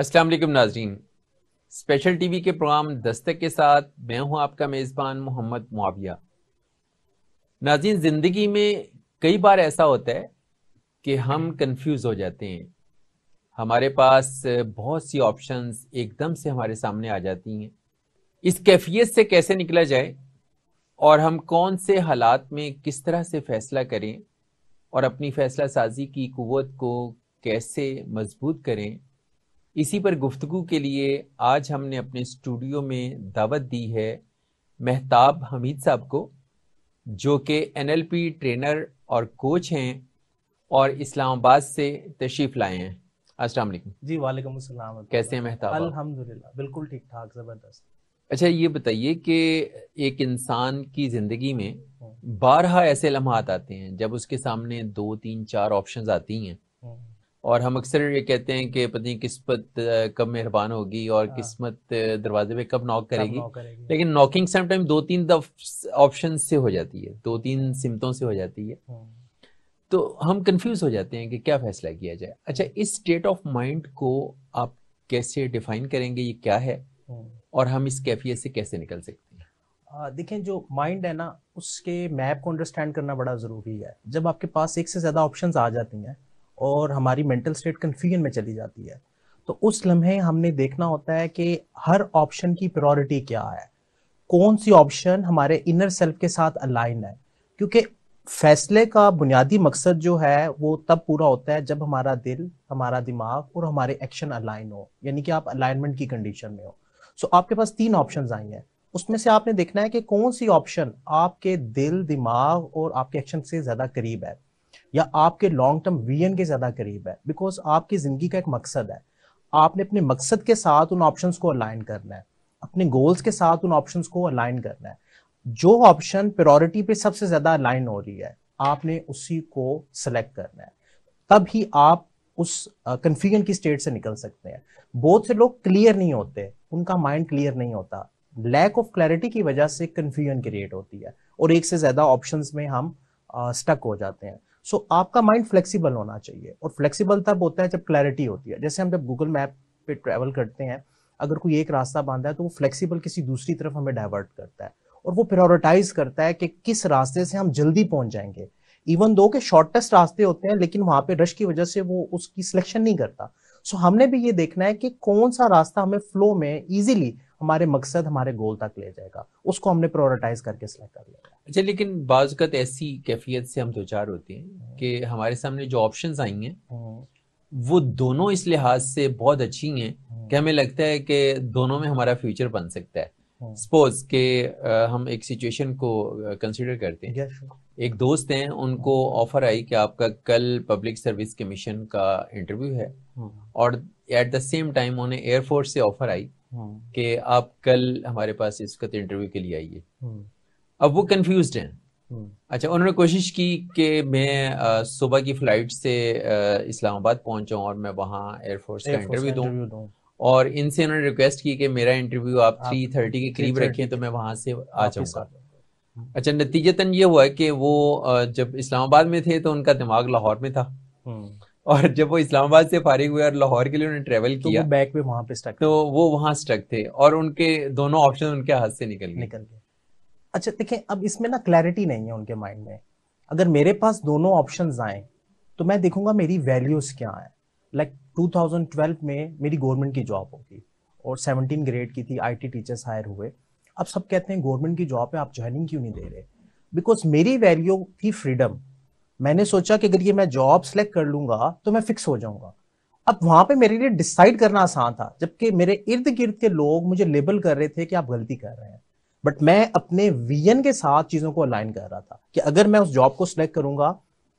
अस्सलाम वालेकुम नाजरीन स्पेशल टीवी के प्रोग्राम दस्तक के साथ मैं हूं आपका मेज़बान मोहम्मद मुआविया नाजीन ज़िंदगी में कई बार ऐसा होता है कि हम कंफ्यूज हो जाते हैं हमारे पास बहुत सी ऑप्शंस एकदम से हमारे सामने आ जाती हैं इस कैफियत से कैसे निकला जाए और हम कौन से हालात में किस तरह से फ़ैसला करें और अपनी फ़ैसला साजी की क़वत को कैसे मजबूत करें इसी पर गुफ्तगु के लिए आज हमने अपने स्टूडियो में दावत दी है मेहताब हमीद साहब को जो कि एनएलपी ट्रेनर और कोच हैं और इस्लामाबाद से तशरीफ लाए हैं अस्सलाम वालेकुम जी वालेकुम अस्सलाम कैसे हैं मेहताब अल्हम्दुलिल्लाह बिल्कुल ठीक ठाक ज़बरदस्त अच्छा ये बताइए कि एक इंसान की ज़िंदगी में हाँ। बारहा ऐसे लम्हात आते हैं जब उसके सामने दो तीन चार ऑप्शंस आती हैं और हम अक्सर ये कहते हैं कि पत्नी किस्मत कब मेहरबान होगी और हाँ। किस्मत दरवाजे पे कब नॉक करेगी।, लेकिन नॉकिंग समटाइम दो तीन ऑप्शन से हो जाती है दो तीन सिमतों से हो जाती है हाँ। तो हम कंफ्यूज हो जाते हैं कि क्या फैसला किया जाए अच्छा इस स्टेट ऑफ माइंड को आप कैसे डिफाइन करेंगे ये क्या है हाँ। और हम इस कैफियत से कैसे निकल सकते हैं देखें जो माइंड है ना उसके मैप को अंडरस्टैंड करना बड़ा ज़रूरी है जब आपके पास एक से ज़्यादा ऑप्शंस आ जाती हैं और हमारी मेंटल स्टेट कन्फ्यूजन में चली जाती है तो उस लम्हे हमने देखना होता है कि हर ऑप्शन की प्रायोरिटी क्या है कौन सी ऑप्शन हमारे इनर सेल्फ के साथ अलाइन है क्योंकि फैसले का बुनियादी मकसद जो है वो तब पूरा होता है जब हमारा दिल हमारा दिमाग और हमारे एक्शन अलाइन हो यानी कि आप अलाइनमेंट की कंडीशन में हो सो so, आपके पास तीन ऑप्शन आई हैं उसमें से आपने देखना है कि कौन सी ऑप्शन आपके दिल दिमाग और आपके एक्शन से ज्यादा करीब है या आपके लॉन्ग टर्म वीएन के ज़्यादा करीब है बिकॉज आपकी ज़िंदगी का एक मकसद है आपने अपने मकसद के साथ उन ऑप्शंस को अलाइन करना है अपने गोल्स के साथ उन ऑप्शंस को अलाइन करना है जो ऑप्शन प्रायोरिटी पे सबसे ज़्यादा अलाइन हो रही है आपने उसी को सिलेक्ट करना है तब ही आप उस कन्फ्यूजन की स्टेट से निकल सकते हैं बहुत से लोग क्लियर नहीं होते उनका माइंड क्लियर नहीं होता लैक ऑफ क्लैरिटी की वजह से कन्फ्यूजन क्रिएट होती है और एक से ज़्यादा ऑप्शंस में हम स्टक uh, हो जाते हैं सो so, आपका माइंड फ्लेक्सिबल होना चाहिए और फ्लेक्सिबल तब होता है जब क्लैरिटी होती है जैसे हम जब गूगल मैप पे ट्रैवल करते हैं अगर कोई एक रास्ता बांधा है तो वो फ्लेक्सिबल किसी दूसरी तरफ हमें डाइवर्ट करता है और वो प्रायोरिटाइज करता है कि किस रास्ते से हम जल्दी पहुंच जाएंगे इवन दो के शॉर्टेस्ट रास्ते होते हैं लेकिन वहां पे रश की वजह से वो उसकी सिलेक्शन नहीं करता सो so, हमने भी ये देखना है कि कौन सा रास्ता हमें फ्लो में इजीली हमारे मकसद हमारे गोल तक ले जाएगा उसको हमने प्रोरेटाइज करके सिलेक्ट कर लिया अच्छा लेकिन बाज़त ऐसी कैफियत से हम दो चार होते हैं कि हमारे सामने जो ऑप्शन आई हैं हम्म। वो दोनों इस लिहाज से बहुत अच्छी हैं हम्म। कि हमें लगता है कि दोनों में हमारा फ्यूचर बन सकता है सपोज हम्म। के हम एक सिचुएशन को कंसिडर करते हैं एक दोस्त हैं उनको ऑफर आई कि आपका कल पब्लिक सर्विस कमीशन का इंटरव्यू है और एट द सेम टाइम उन्हें एयरफोर्स से ऑफर आई हम्म। कि आप कल हमारे पास इस वक्त इंटरव्यू के लिए आइए हम्म। अब वो कंफ्यूज हैं हम्म। अच्छा उन्होंने कोशिश की कि मैं सुबह की फ्लाइट से इस्लामाबाद पहुंचा और मैं वहां एयरफोर्स का इंटरव्यू दूं और इनसे उन्होंने रिक्वेस्ट की कि मेरा इंटरव्यू आप थ्री थर्टी के करीब रखें तो मैं वहां से आ जाऊँगा अच्छा नतीजतन ये हुआ कि वो जब इस्लामाबाद में थे तो उनका दिमाग लाहौर में था और जब वो इस्लामाबाद से फारिग हुए और लाहौर के लिए उन्होंने ट्रेवल किया तो बैक पे वहां पे स्टक तो वो वहां स्टक तो थे और उनके दोनों ऑप्शन उनके हाथ से निकल निकल गए अच्छा देखिए अब इसमें ना क्लैरिटी नहीं है उनके माइंड में अगर मेरे पास दोनों ऑप्शन आए तो मैं देखूंगा मेरी वैल्यूज क्या है लाइक like 2012 में मेरी गवर्नमेंट की जॉब होगी और 17 ग्रेड की थी आईटी टीचर्स हायर हुए अब सब कहते हैं गवर्नमेंट की जॉब है आप ज्वाइनिंग क्यों नहीं दे रहे बिकॉज मेरी वैल्यू थी फ्रीडम मैंने सोचा कि अगर ये मैं जॉब सेलेक्ट कर लूंगा तो मैं फिक्स हो जाऊंगा अब वहां पे मेरे लिए डिसाइड करना आसान था जबकि मेरे इर्द गिर्द के लोग मुझे लेबल कर रहे थे कि आप गलती कर रहे हैं बट मैं अपने वीएन के साथ चीजों को अलाइन कर रहा था कि अगर मैं उस जॉब को सिलेक्ट करूंगा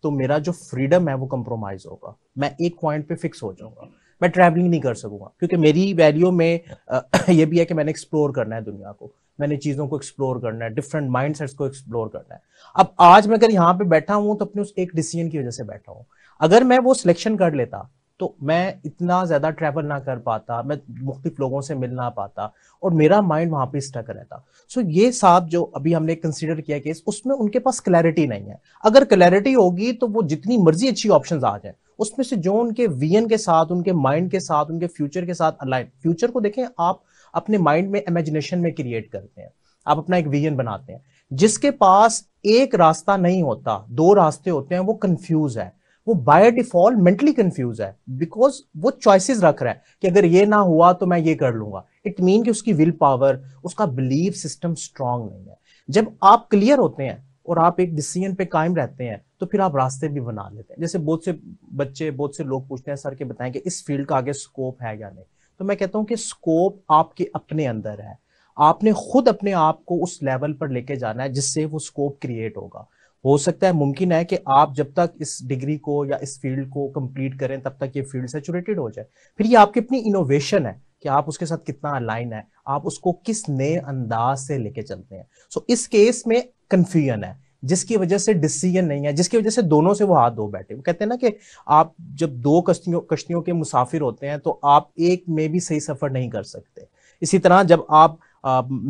तो मेरा जो फ्रीडम है वो कंप्रोमाइज होगा मैं एक पॉइंट पे फिक्स हो जाऊंगा मैं ट्रैवलिंग नहीं कर सकूंगा क्योंकि मेरी वैल्यू में ये भी है कि मैंने एक्सप्लोर करना है दुनिया को मैंने चीज़ों को एक्सप्लोर करना है डिफरेंट माइंड को एक्सप्लोर करना है अब आज मैं अगर यहाँ पे बैठा हूँ तो अपने उस एक डिसीजन की वजह से बैठा हूँ अगर मैं वो सिलेक्शन कर लेता तो मैं इतना ज़्यादा ट्रैवल ना कर पाता मैं मुख्त लोगों से मिल ना पाता और मेरा माइंड वहां पे स्टक रहता सो so, ये साहब जो अभी हमने कंसिडर किया केस उसमें उनके पास क्लैरिटी नहीं है अगर क्लैरिटी होगी तो वो जितनी मर्जी अच्छी ऑप्शन आ जाए उसमें से जो उनके वीएन के साथ उनके माइंड के साथ उनके फ्यूचर के साथ अलाइन फ्यूचर को देखें आप अपने माइंड में इमेजिनेशन में क्रिएट करते हैं आप अपना एक विजन बनाते हैं जिसके पास एक रास्ता नहीं होता दो रास्ते होते हैं वो कंफ्यूज है वो बाय डिफॉल्ट मेंटली कंफ्यूज है बिकॉज वो चॉइसेस रख रहा है कि अगर ये ना हुआ तो मैं ये कर लूंगा इट मीन कि उसकी विल पावर उसका बिलीव सिस्टम स्ट्रांग नहीं है जब आप क्लियर होते हैं और आप एक डिसीजन पे कायम रहते हैं तो फिर आप रास्ते भी बना लेते हैं जैसे बहुत से बच्चे बहुत से लोग पूछते हैं सर के बताएं कि इस फील्ड का आगे स्कोप है या नहीं तो मैं कहता हूं कि स्कोप आपके अपने अंदर है आपने खुद अपने आप को उस लेवल पर लेके जाना है जिससे वो स्कोप क्रिएट होगा हो सकता है मुमकिन है कि आप जब तक इस डिग्री को या इस फील्ड को कंप्लीट करें तब तक ये फील्ड सेचुरेटेड हो जाए फिर ये आपकी अपनी इनोवेशन है कि आप उसके साथ कितना अलाइन है आप उसको किस नए अंदाज से लेके चलते हैं सो so, इस केस में कंफ्यूजन है जिसकी वजह से डिसीजन नहीं है जिसकी वजह से दोनों से वो हाथ धो बैठे वो कहते हैं ना कि आप जब दो कश्तियों कश्तियों के मुसाफिर होते हैं तो आप एक में भी सही सफ़र नहीं कर सकते इसी तरह जब आप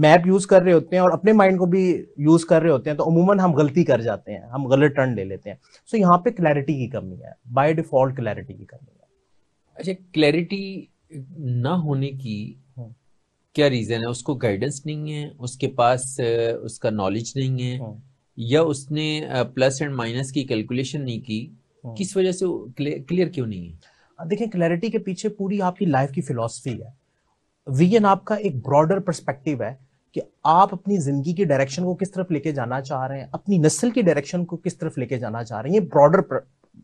मैप यूज़ कर रहे होते हैं और अपने माइंड को भी यूज़ कर रहे होते हैं तो अमूमन हम गलती कर जाते हैं हम गलत टर्न ले लेते हैं सो so, यहाँ पे क्लैरिटी की कमी है बाय डिफॉल्ट क्लैरिटी की कमी है अच्छा क्लैरिटी ना होने की हम्म। क्या रीज़न है उसको गाइडेंस नहीं है उसके पास उसका नॉलेज नहीं है हम्म। या उसने प्लस एंड माइनस की कैलकुलेशन नहीं की हाँ। किस वजह से क्लियर क्यों नहीं है देखिए क्लैरिटी के पीछे पूरी आपकी लाइफ की फिलोसफी है विजन आपका एक ब्रॉडर परस्पेक्टिव है कि आप अपनी जिंदगी की डायरेक्शन को किस तरफ लेके जाना चाह रहे हैं अपनी नस्ल की डायरेक्शन को किस तरफ लेके जाना चाह रहे हैं ये ब्रॉडर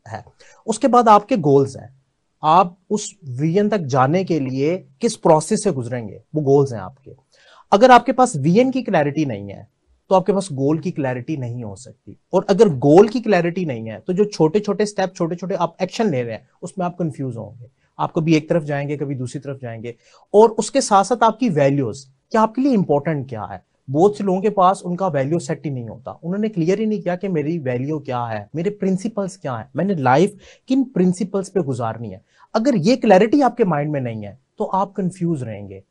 है उसके बाद आपके गोल्स हैं आप उस विजन तक जाने के लिए किस प्रोसेस से गुजरेंगे वो गोल्स हैं आपके अगर आपके पास विजन की क्लैरिटी नहीं है तो आपके पास गोल की क्लैरिटी नहीं हो सकती और अगर गोल की क्लैरिटी नहीं है तो जो छोटे छोटे स्टेप छोटे छोटे आप एक्शन ले रहे हैं उसमें आप कंफ्यूज होंगे आप कभी एक तरफ जाएंगे कभी दूसरी तरफ जाएंगे और उसके साथ साथ आपकी वैल्यूज क्या आपके लिए इंपॉर्टेंट क्या है बहुत से लोगों के पास उनका वैल्यू सेट ही नहीं होता उन्होंने क्लियर ही नहीं किया कि मेरी वैल्यू क्या है मेरे प्रिंसिपल्स क्या है मैंने लाइफ किन प्रिंसिपल्स पे गुजारनी है अगर ये क्लैरिटी आपके माइंड में नहीं है तो आप कंफ्यूज रहेंगे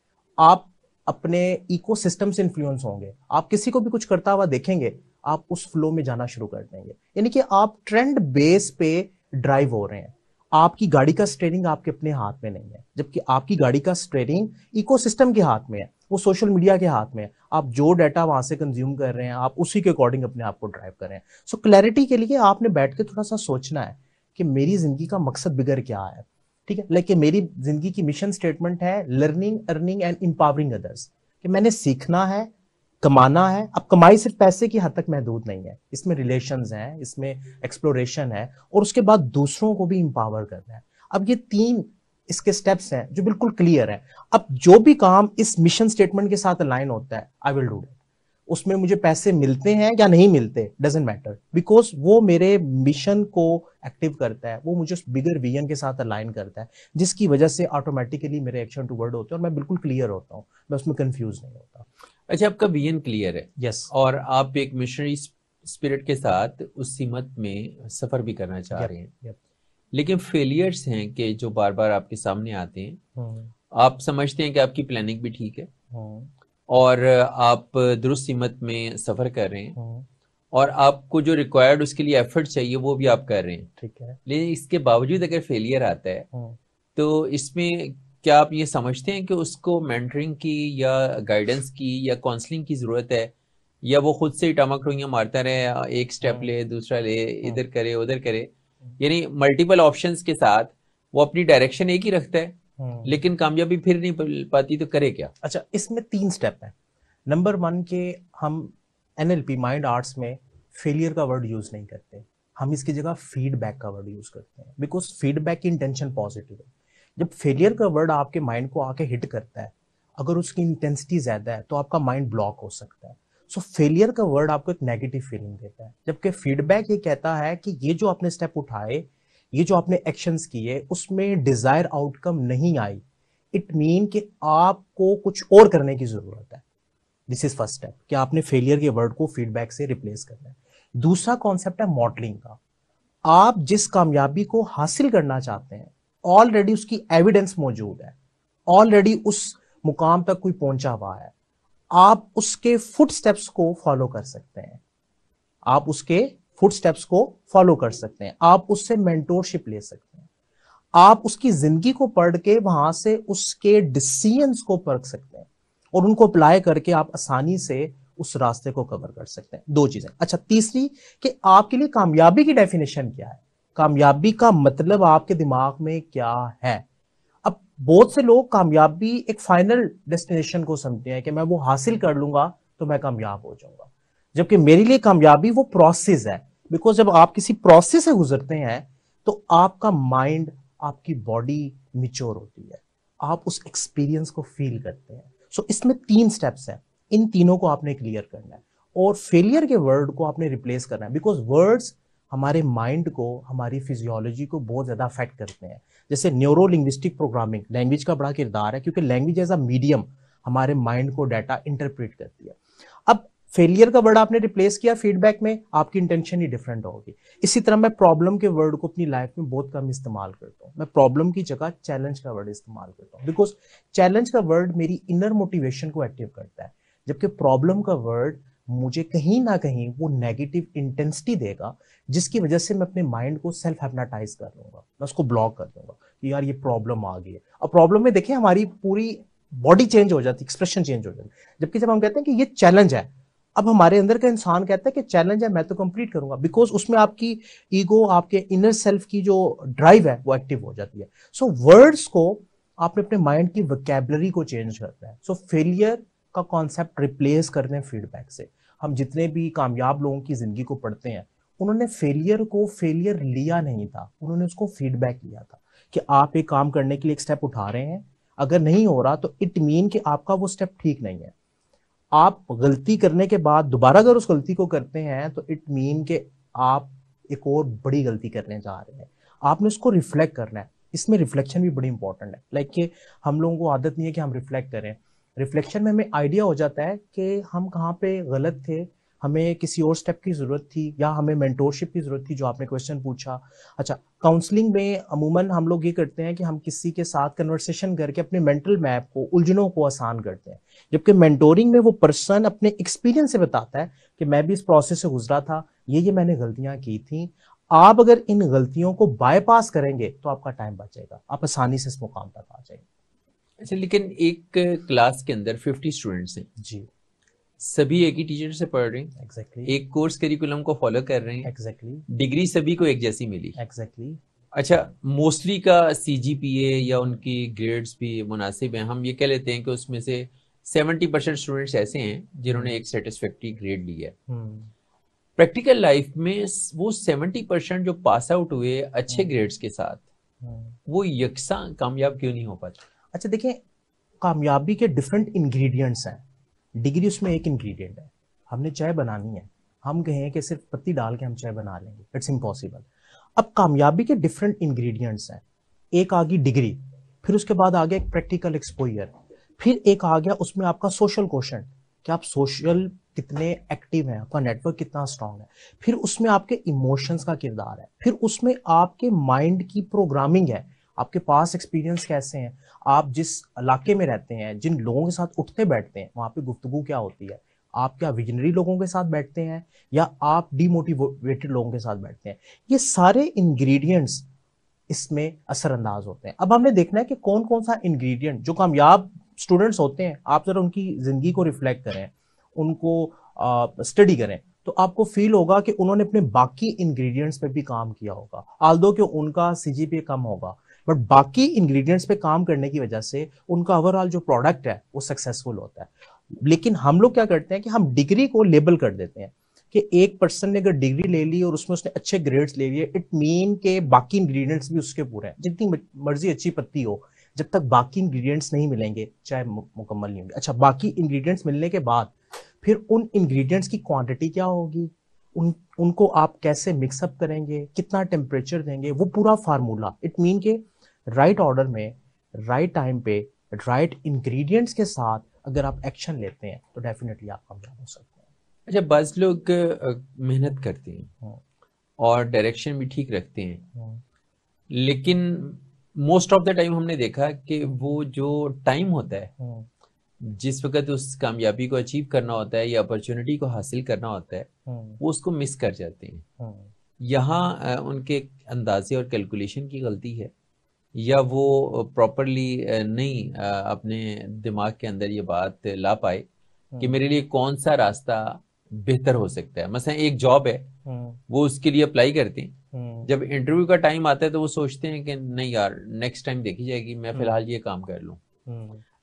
आप अपने इकोसिस्टम से इन्फ्लुएंस होंगे आप किसी को भी कुछ करता हुआ देखेंगे आप उस फ्लो में जाना शुरू कर देंगे यानी कि आप ट्रेंड बेस पे ड्राइव हो रहे हैं आपकी गाड़ी का स्टेयरिंग आपके अपने हाथ में नहीं है जबकि आपकी गाड़ी का स्टेयरिंग इकोसिस्टम के हाथ में है वो सोशल मीडिया के हाथ में है आप जो डाटा वहां से कंज्यूम कर रहे हैं आप उसी के अकॉर्डिंग अपने आप को ड्राइव कर रहे हैं सो so, क्लैरिटी के लिए आपने बैठ के थोड़ा सा सोचना है कि मेरी जिंदगी का मकसद बिगड़ क्या है ठीक है लेकिन मेरी जिंदगी की मिशन स्टेटमेंट है learning earning and empowering others कि मैंने सीखना है कमाना है अब कमाई सिर्फ पैसे की हद तक महदूद नहीं है इसमें रिलेशन हैं इसमें एक्सप्लोरेशन है और उसके बाद दूसरों को भी इम्पावर करना है अब ये तीन इसके स्टेप्स हैं जो बिल्कुल क्लियर है अब जो भी काम इस मिशन स्टेटमेंट के साथ अलाइन होता है आई विल डू इट उसमें मुझे पैसे मिलते हैं या नहीं मिलते डजेंट मैटर बिकॉज वो मेरे मिशन को एक्टिव करता है वो मुझे उस बिगर विजन के साथ अलाइन करता है जिसकी वजह से ऑटोमेटिकली मेरे एक्शन टू वर्ड होते हैं और मैं बिल्कुल क्लियर होता हूँ मैं उसमें कन्फ्यूज नहीं होता अच्छा आपका विजन क्लियर है यस yes. और आप एक मिशनरी स्पिरिट के साथ उस सीमत में सफर भी करना चाह yep. रहे हैं yep. लेकिन फेलियर्स हैं कि जो बार बार आपके सामने आते हैं hmm. आप समझते हैं कि आपकी प्लानिंग भी ठीक है हम्म। और आप दुरुस्त कीमत में सफर कर रहे हैं हम्म। और आपको जो रिक्वायर्ड उसके लिए एफर्ट चाहिए वो भी आप कर रहे हैं ठीक है लेकिन इसके बावजूद अगर फेलियर आता है हम्म। तो इसमें क्या आप ये समझते हैं कि उसको मेंटरिंग की या गाइडेंस की या काउंसलिंग की जरूरत है या वो खुद से ही रोइया मारता रहे एक स्टेप हम्म। ले दूसरा ले इधर करे उधर करे यानी मल्टीपल ऑप्शंस के साथ वो अपनी डायरेक्शन एक ही रखता है हम्म। लेकिन कामयाबी फिर नहीं पाती तो करे क्या अच्छा इसमें तीन स्टेप हैं नंबर वन के हम एन माइंड आर्ट्स में फेलियर का वर्ड यूज़ नहीं करते हम इसकी जगह फीडबैक का वर्ड यूज़ करते हैं बिकॉज फीडबैक की इंटेंशन पॉजिटिव है जब फेलियर का वर्ड आपके माइंड को आके हिट करता है अगर उसकी इंटेंसिटी ज़्यादा है तो आपका माइंड ब्लॉक हो सकता है सो फेलियर का वर्ड आपको एक नेगेटिव फीलिंग देता है जबकि फीडबैक ये कहता है कि ये जो आपने स्टेप उठाए ये जो आपने एक्शंस किए उसमें डिजायर आउटकम नहीं आई इट मीन कि आपको कुछ और करने की जरूरत है दिस इज फर्स्ट स्टेप कि आपने फेलियर के वर्ड को फीडबैक से रिप्लेस करना है दूसरा कॉन्सेप्ट है मॉडलिंग का आप जिस कामयाबी को हासिल करना चाहते हैं ऑलरेडी उसकी एविडेंस मौजूद है ऑलरेडी उस मुकाम तक कोई पहुंचा हुआ है आप उसके फुट स्टेप्स को फॉलो कर सकते हैं आप उसके फुटस्टेप्स को फॉलो कर सकते हैं आप उससे मेंटोरशिप ले सकते हैं आप उसकी जिंदगी को पढ़ के वहां से उसके डिसीजन को परख सकते हैं और उनको अप्लाई करके आप आसानी से उस रास्ते को कवर कर सकते हैं दो चीजें अच्छा तीसरी कि आपके लिए कामयाबी की डेफिनेशन क्या है कामयाबी का मतलब आपके दिमाग में क्या है अब बहुत से लोग कामयाबी एक फाइनल डेस्टिनेशन को समझते हैं कि मैं वो हासिल कर लूंगा तो मैं कामयाब हो जाऊंगा जबकि मेरे लिए कामयाबी वो प्रोसेस है बिकॉज जब आप किसी प्रोसेस से गुजरते हैं तो आपका माइंड आपकी बॉडी मिच्योर होती है आप उस एक्सपीरियंस को फील करते हैं सो so, इसमें तीन स्टेप्स हैं इन तीनों को आपने क्लियर करना है और फेलियर के वर्ड को आपने रिप्लेस करना है बिकॉज वर्ड्स हमारे माइंड को हमारी फिजियोलॉजी को बहुत ज़्यादा अफेक्ट करते हैं जैसे न्यूरो लिंग्विस्टिक प्रोग्रामिंग लैंग्वेज का बड़ा किरदार है क्योंकि लैंग्वेज एज अ मीडियम हमारे माइंड को डाटा इंटरप्रेट करती है फेलियर का वर्ड आपने रिप्लेस किया फीडबैक में आपकी इंटेंशन ही डिफरेंट होगी इसी तरह मैं प्रॉब्लम के वर्ड को अपनी लाइफ में बहुत कम इस्तेमाल करता हूँ मैं प्रॉब्लम की जगह चैलेंज का वर्ड इस्तेमाल करता हूँ बिकॉज चैलेंज का वर्ड मेरी इनर मोटिवेशन को एक्टिव करता है जबकि प्रॉब्लम का वर्ड मुझे कहीं ना कहीं वो नेगेटिव इंटेंसिटी देगा जिसकी वजह से मैं अपने माइंड को सेल्फ हेपनाटाइज कर लूंगा मैं उसको ब्लॉक कर दूंगा कि यार ये प्रॉब्लम आ गई है अब प्रॉब्लम में देखिए हमारी पूरी बॉडी चेंज हो जाती है एक्सप्रेशन चेंज हो जाती जबकि जब हम कहते हैं कि ये चैलेंज है अब हमारे अंदर का इंसान कहता है कि चैलेंज है मैं तो कंप्लीट करूंगा बिकॉज उसमें आपकी ईगो आपके इनर सेल्फ की जो ड्राइव है वो एक्टिव हो जाती है सो so, वर्ड्स को आपने अपने माइंड की वकेबलरी को चेंज करना है सो so, फेलियर का कॉन्सेप्ट रिप्लेस कर दें फीडबैक से हम जितने भी कामयाब लोगों की जिंदगी को पढ़ते हैं उन्होंने फेलियर को फेलियर लिया नहीं था उन्होंने उसको फीडबैक लिया था कि आप एक काम करने के लिए एक स्टेप उठा रहे हैं अगर नहीं हो रहा तो इट मीन कि आपका वो स्टेप ठीक नहीं है आप गलती करने के बाद दोबारा अगर उस गलती को करते हैं तो इट मीन के आप एक और बड़ी गलती करने जा रहे हैं आपने उसको रिफ्लेक्ट करना है इसमें रिफ्लेक्शन भी बड़ी इंपॉर्टेंट है लाइक like कि हम लोगों को आदत नहीं है कि हम रिफ्लेक्ट करें रिफ्लेक्शन में हमें आइडिया हो जाता है कि हम कहाँ पे गलत थे हमें किसी और स्टेप की ज़रूरत थी या हमें मेंटोरशिप की ज़रूरत थी जो आपने क्वेश्चन पूछा अच्छा काउंसलिंग में अमूमन हम लोग ये करते हैं कि हम किसी के साथ कन्वर्सेशन करके अपने मेंटल मैप को उलझनों को आसान करते हैं जबकि मेंटोरिंग में वो पर्सन अपने एक्सपीरियंस से बताता है कि मैं भी इस प्रोसेस से गुजरा था ये ये मैंने गलतियां की थी आप अगर इन गलतियों को बायपास करेंगे तो आपका टाइम बचेगा आप आसानी से इस मुकाम तक आ जाएंगे अच्छा लेकिन एक क्लास के अंदर फिफ्टी स्टूडेंट्स हैं जी सभी एक ही टीचर से पढ़ रहे हैं exactly. एक कोर्स करिकुलम को फॉलो कर रहे हैं एग्जैक्टली exactly. डिग्री सभी को एक जैसी मिली एग्जैक्टली exactly. अच्छा मोस्टली का सीजीपीए या उनकी ग्रेड्स भी मुनासिब हैं हम ये कह लेते हैं कि उसमें से सेवेंटी परसेंट स्टूडेंट्स ऐसे हैं जिन्होंने hmm. एक सेटिस्फेक्ट्री ग्रेड लिया है प्रैक्टिकल hmm. लाइफ में वो सेवेंटी परसेंट जो पास आउट हुए अच्छे ग्रेड्स hmm. के साथ वो यकसा कामयाब क्यों नहीं हो पाते अच्छा देखिए कामयाबी के डिफरेंट इंग्रेडिएंट्स हैं डिग्री उसमें एक इंग्रेडिएंट है हमने चाय बनानी है हम कहें कि सिर्फ पत्ती डाल के हम चाय बना लेंगे इट्स इम्पॉसिबल अब कामयाबी के डिफरेंट इंग्रेडिएंट्स हैं एक आ गई डिग्री फिर उसके बाद आ गया एक प्रैक्टिकल एक्सपोयर फिर एक आ गया उसमें आपका सोशल क्वेश्चन कि आप सोशल कितने एक्टिव हैं आपका नेटवर्क कितना स्ट्रांग है फिर उसमें आपके इमोशंस का किरदार है फिर उसमें आपके माइंड की प्रोग्रामिंग है आपके पास एक्सपीरियंस कैसे हैं आप जिस इलाके में रहते हैं जिन लोगों के साथ उठते बैठते हैं वहाँ पे गुफ्तगु क्या होती है आप क्या विजनरी लोगों के साथ बैठते हैं या आप डीमोटिवेटेड लोगों के साथ बैठते हैं ये सारे इंग्रेडिएंट्स इसमें असरअंदाज होते हैं अब हमने देखना है कि कौन कौन सा इंग्रेडिएंट जो कामयाब स्टूडेंट्स होते हैं आप जरा उनकी ज़िंदगी को रिफ्लेक्ट करें उनको स्टडी करें तो आपको फील होगा कि उन्होंने अपने बाकी इंग्रेडिएंट्स पे भी काम किया होगा आल दो कि उनका सी कम होगा बट बाकी इंग्रेडिएंट्स पे काम करने की वजह से उनका ओवरऑल जो प्रोडक्ट है वो सक्सेसफुल होता है लेकिन हम लोग क्या करते हैं कि हम डिग्री को लेबल कर देते हैं कि एक पर्सन ने अगर डिग्री ले ली और उसमें उसने अच्छे ग्रेड्स ले लिए इट मीन के बाकी इंग्रेडिएंट्स भी उसके पूरे हैं जितनी मर्जी अच्छी पत्ती हो जब तक बाकी इंग्रेडिएंट्स नहीं मिलेंगे चाहे मुकम्मल नहीं होंगे अच्छा बाकी इंग्रेडिएंट्स मिलने के बाद फिर उन इंग्रेडिएंट्स की क्वांटिटी क्या होगी उन उनको आप कैसे मिक्सअप करेंगे कितना टेम्परेचर देंगे वो पूरा फार्मूला इट मीन के राइट ऑर्डर में राइट टाइम पे राइट इंग्रेडिएंट्स के साथ अगर आप एक्शन लेते हैं तो डेफिनेटली आप कामयाब हो सकते हैं अच्छा बस लोग मेहनत करते हैं हम्म। और डायरेक्शन भी ठीक रखते हैं हम्म। लेकिन मोस्ट ऑफ द टाइम हमने देखा कि वो जो टाइम होता है हम्म। जिस वक्त उस कामयाबी को अचीव करना होता है या अपॉर्चुनिटी को हासिल करना होता है वो उसको मिस कर जाते हैं यहाँ उनके अंदाजे और कैलकुलेशन की गलती है या वो प्रॉपरली नहीं अपने दिमाग के अंदर ये बात ला पाए कि हम्म। मेरे लिए कौन सा रास्ता बेहतर हो सकता है मसलन एक जॉब है हम्म। वो उसके लिए अप्लाई करते हैं हम्म। जब इंटरव्यू का टाइम आता है तो वो सोचते हैं कि नहीं यार नेक्स्ट टाइम देखी जाएगी मैं फिलहाल ये काम कर लू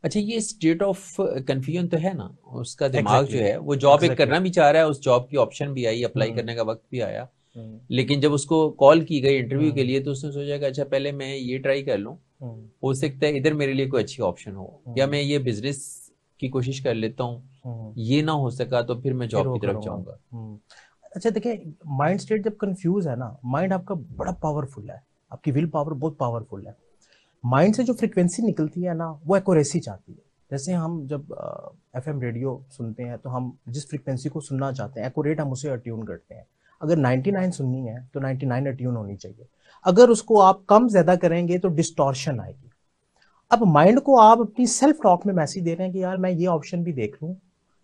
अच्छा ये स्टेट ऑफ कंफ्यूजन तो है ना उसका दिमाग exactly. जो है वो जॉब exactly. एक करना भी चाह रहा है उस जॉब की ऑप्शन भी आई अप्लाई करने का वक्त भी आया हम्म। लेकिन जब उसको कॉल की गई इंटरव्यू के लिए तो उसने सोचा कि अच्छा पहले मैं ये ट्राई कर लूँ हम्म। हो सकता है इधर मेरे लिए कोई अच्छी ऑप्शन हो हम्म। या मैं ये बिजनेस की कोशिश कर लेता हूँ ये ना हो सका तो फिर मैं जॉब की तरफ जाऊंगा अच्छा देखिए माइंड स्टेट जब कंफ्यूज है ना माइंड आपका बड़ा पावरफुल है आपकी विल पावर बहुत पावरफुल है माइंड से जो फ्रिक्वेंसी निकलती है ना वो एकोरेसी चाहती है जैसे हम जब एफ रेडियो सुनते हैं तो हम जिस फ्रिक्वेंसी को सुनना चाहते हैं एकोरेट हम उसे अट्यून करते हैं अगर 99 सुननी है तो 99 अट्यून होनी चाहिए अगर उसको आप कम ज्यादा करेंगे तो डिस्टॉर्शन आएगी अब माइंड को आप अपनी सेल्फ टॉक में मैसेज दे रहे हैं कि यार मैं ये ऑप्शन भी देख लूँ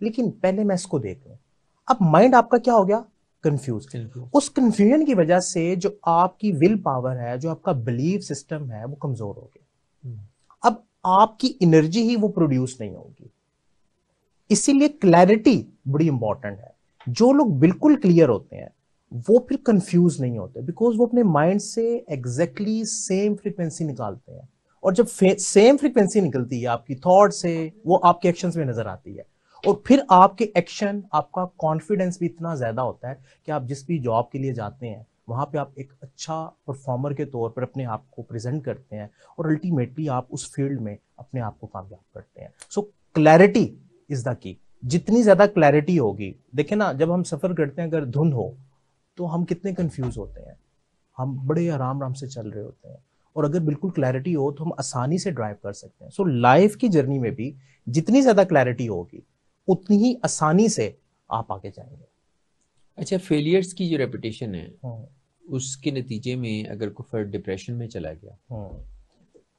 लेकिन पहले मैं इसको देख लूँ अब माइंड आपका क्या हो गया कंफ्यूज उस कंफ्यूजन की वजह से जो आपकी विल पावर है जो आपका बिलीव सिस्टम है वो कमजोर हो गया hmm। अब आपकी एनर्जी ही वो प्रोड्यूस नहीं होगी इसीलिए क्लैरिटी बड़ी इंपॉर्टेंट है जो लोग बिल्कुल क्लियर होते हैं वो फिर कंफ्यूज नहीं होते बिकॉज वो अपने माइंड से एग्जैक्टली सेम फ्रिक्वेंसी निकालते हैं और जब सेम फ्रिक्वेंसी निकलती है आपकी थॉट से वो आपके एक्शन में नजर आती है और फिर आपके एक्शन आपका कॉन्फिडेंस भी इतना ज्यादा होता है कि आप जिस भी जॉब के लिए जाते हैं वहां पे आप एक अच्छा परफॉर्मर के तौर पर अपने आप को प्रेजेंट करते हैं और अल्टीमेटली आप उस फील्ड में अपने आप को कामयाब करते हैं सो क्लैरिटी इज द की जितनी ज्यादा क्लैरिटी होगी देखे ना जब हम सफर करते हैं अगर धुंध हो तो हम कितने कंफ्यूज होते हैं हम बड़े आराम आराम से चल रहे होते हैं और अगर बिल्कुल क्लैरिटी हो तो हम आसानी से ड्राइव कर सकते हैं सो लाइफ की जर्नी में भी जितनी ज़्यादा क्लैरिटी होगी उतनी ही आसानी से आप आगे जाएंगे अच्छा फेलियर्स की जो रेपुटेशन है हाँ। उसके नतीजे में अगर फर्ड डिप्रेशन में चला गया हाँ।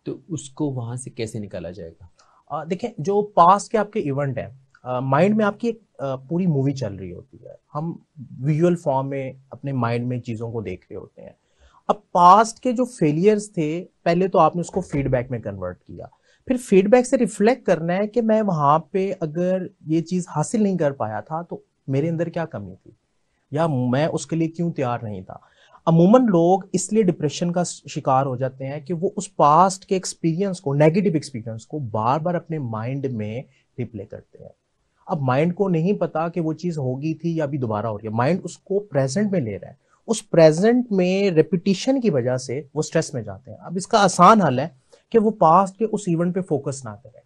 तो उसको वहां से कैसे निकाला जाएगा देखें जो पास के आपके इवेंट है माइंड में आपकी एक पूरी मूवी चल रही होती है हम विजुअल फॉर्म में अपने माइंड में चीज़ों को देख रहे होते हैं अब पास्ट के जो फेलियर्स थे पहले तो आपने उसको फीडबैक में कन्वर्ट किया फिर फीडबैक से रिफ्लेक्ट करना है कि मैं वहां पे अगर ये चीज़ हासिल नहीं कर पाया था तो मेरे अंदर क्या कमी थी या मैं उसके लिए क्यों तैयार नहीं था अमूमन लोग इसलिए डिप्रेशन का शिकार हो जाते हैं कि वो उस पास्ट के एक्सपीरियंस को नेगेटिव एक्सपीरियंस को बार बार अपने माइंड में रिप्ले करते हैं अब माइंड को नहीं पता कि वो चीज़ होगी थी या अभी दोबारा हो रही है माइंड उसको प्रेजेंट में ले रहा है उस प्रेजेंट में रिपीटिशन की वजह से वो स्ट्रेस में जाते हैं अब इसका आसान हल है कि वो पास्ट के उस इवेंट पे फोकस ना करें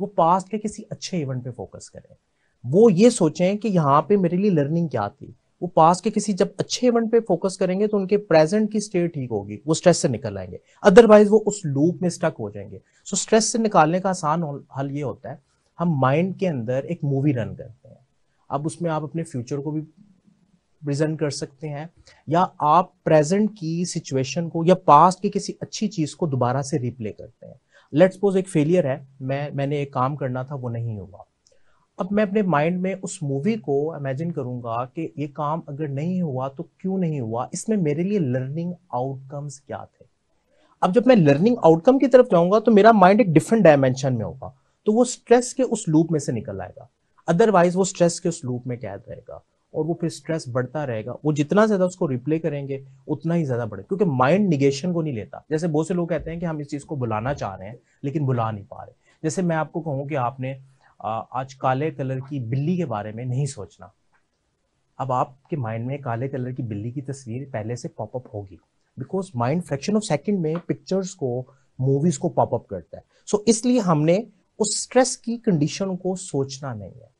वो पास्ट के किसी अच्छे इवेंट पे फोकस करें वो ये सोचें कि यहाँ पे मेरे लिए लर्निंग क्या थी वो पास्ट के किसी जब अच्छे इवेंट पे फोकस करेंगे तो उनके प्रेजेंट की स्टेट ठीक होगी वो स्ट्रेस से निकल आएंगे अदरवाइज वो उस लूप में स्टक हो जाएंगे सो स्ट्रेस से निकालने का आसान हल ये होता है हम माइंड के अंदर एक मूवी रन करते हैं अब उसमें आप अपने फ्यूचर को भी प्रेजेंट कर सकते हैं या आप प्रेजेंट की सिचुएशन को या पास्ट की किसी अच्छी चीज को दोबारा से रिप्ले करते हैं लेट्स सपोज एक फेलियर है मैं मैंने एक काम करना था वो नहीं हुआ अब मैं अपने माइंड में उस मूवी को इमेजिन करूंगा कि ये काम अगर नहीं हुआ तो क्यों नहीं हुआ इसमें मेरे लिए लर्निंग आउटकम्स क्या थे अब जब मैं लर्निंग आउटकम की तरफ जाऊंगा तो मेरा माइंड एक डिफरेंट डायमेंशन में होगा तो वो स्ट्रेस के उस लूप में से निकल आएगा अदरवाइज वो स्ट्रेस के उस लूप में कैद रहेगा और वो फिर स्ट्रेस बढ़ता रहेगा वो जितना ज्यादा उसको रिप्ले करेंगे उतना ही ज्यादा बढ़ेगा क्योंकि माइंड निगेशन को नहीं लेता जैसे बहुत से लोग कहते हैं कि हम इस चीज़ को बुलाना चाह रहे हैं लेकिन बुला नहीं पा रहे जैसे मैं आपको कहूँ कि आपने आज काले कलर की बिल्ली के बारे में नहीं सोचना अब आपके माइंड में काले कलर की बिल्ली की तस्वीर पहले से पॉपअप होगी because mind fraction of second में पिक्चर्स को मूवीज को पॉपअप करता है सो so, इसलिए हमने उस स्ट्रेस की कंडीशन को सोचना नहीं है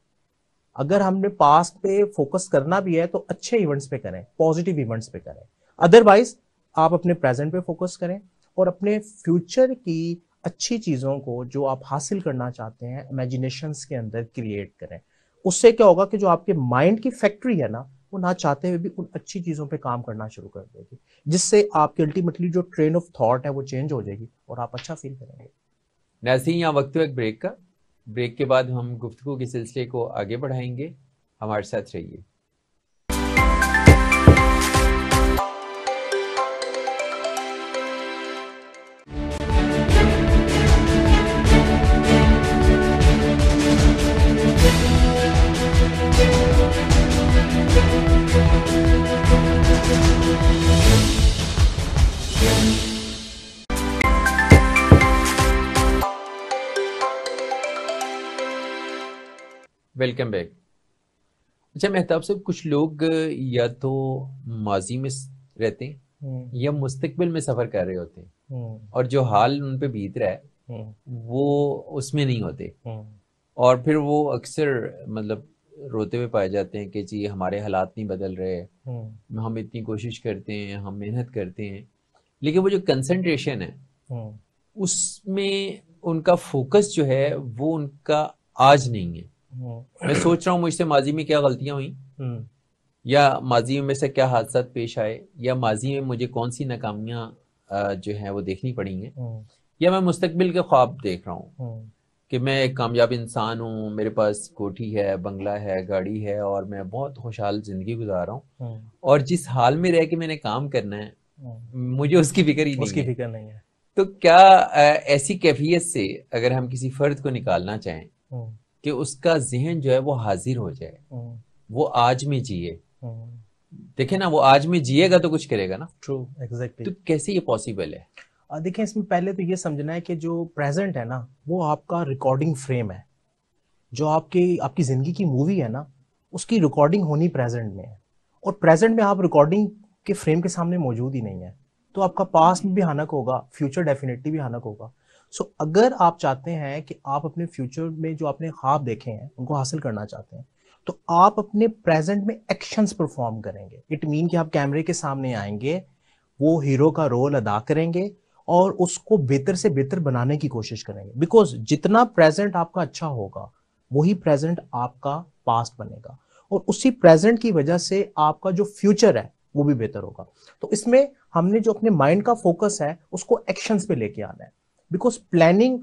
अगर हमने पास्ट पे फोकस करना भी है तो अच्छे इवेंट्स पे करें पॉजिटिव इवेंट्स पे करें अदरवाइज आप अपने प्रेजेंट पे फोकस करें और अपने फ्यूचर की अच्छी चीज़ों को जो आप हासिल करना चाहते हैं इमेजिनेशन के अंदर क्रिएट करें उससे क्या होगा कि जो आपके माइंड की फैक्ट्री है ना वो ना चाहते हुए भी उन अच्छी चीज़ों पे काम करना शुरू कर देगी जिससे आपकी अल्टीमेटली जो ट्रेन ऑफ थॉट है वो चेंज हो जाएगी और आप अच्छा फील करेंगे नाजरीन यहाँ वक्त वक्त ब्रेक का ब्रेक के बाद हम गुफ्तु के सिलसिले को आगे बढ़ाएंगे हमारे साथ रहिए वेलकम बैक अच्छा मेहताब साहब कुछ लोग या तो माजी में रहते हैं हम्म। या मुस्तकबिल में सफर कर रहे होते हैं हम्म। और जो हाल उन पे बीत रहा है हम्म। वो उसमें नहीं होते और फिर वो अक्सर मतलब रोते हुए पाए जाते हैं कि जी हमारे हालात नहीं बदल रहे हम इतनी कोशिश करते हैं हम मेहनत करते हैं लेकिन वो जो कंसंट्रेशन है उसमें उनका फोकस जो है वो उनका आज नहीं है मैं हम्म। सोच रहा हूँ मुझसे माजी में क्या गलतियां हुई हम्म। या माजी में से क्या हादसा पेश आए या माजी में मुझे कौन सी नाकामियां जो है वो देखनी है हम्म। या मैं मुस्तकबिल के ख्वाब देख रहा हूँ कि मैं एक कामयाब इंसान हूँ मेरे पास कोठी है बंगला है गाड़ी है और मैं बहुत खुशहाल जिंदगी गुजार रहा हूँ और जिस हाल में रह के मैंने काम करना है मुझे उसकी फिक्र ही उसकी फिक्र नहीं है तो क्या ऐसी कैफियत से अगर हम किसी फर्द को निकालना चाहें कि उसका जहन जो है वो हाजिर हो जाए हम्म। वो आज में जिए हम्म। देखे ना वो आज में जिएगा तो कुछ करेगा ना ट्रू एग्जैक्टली exactly. तो कैसे ये पॉसिबल है देखिए इसमें पहले तो ये समझना है कि जो प्रेजेंट है ना वो आपका रिकॉर्डिंग फ्रेम है जो आपकी आपकी ज़िंदगी की मूवी है ना उसकी रिकॉर्डिंग होनी प्रेजेंट में है और प्रेजेंट में आप रिकॉर्डिंग के फ्रेम के सामने मौजूद ही नहीं है तो आपका पास भी हानक होगा फ्यूचर डेफिनेटली भी हानक होगा सो so, अगर आप चाहते हैं कि आप अपने फ्यूचर में जो आपने ख्वाब देखे हैं उनको हासिल करना चाहते हैं तो आप अपने प्रेजेंट में एक्शंस परफॉर्म करेंगे इट मीन कि आप कैमरे के सामने आएंगे वो हीरो का रोल अदा करेंगे और उसको बेहतर से बेहतर बनाने की कोशिश करेंगे बिकॉज जितना प्रेजेंट आपका अच्छा होगा वही प्रेजेंट आपका पास्ट बनेगा और उसी प्रेजेंट की वजह से आपका जो फ्यूचर है वो भी बेहतर होगा तो इसमें हमने जो अपने माइंड का फोकस है उसको एक्शंस पे लेके आना है बिकॉज प्लानिंग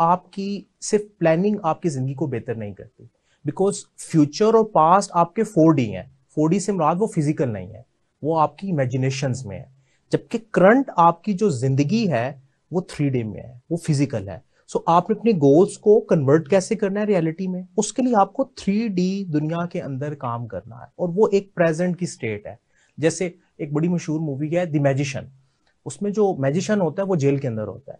आपकी सिर्फ प्लानिंग आपकी जिंदगी को बेहतर नहीं करती बिकॉज फ्यूचर और पास्ट आपके फोर डी हैं फोर डी से मुराद वो फिजिकल नहीं है वो आपकी इमेजिनेशन में है जबकि करंट आपकी जो जिंदगी है वो थ्री डी में है वो फिजिकल है सो so, आपने अपने गोल्स को कन्वर्ट कैसे करना है रियलिटी में उसके लिए आपको थ्री डी दुनिया के अंदर काम करना है और वो एक प्रेजेंट की स्टेट है जैसे एक बड़ी मशहूर मूवी है द मैजिशन उसमें जो मैजिशन होता है वो जेल के अंदर होता है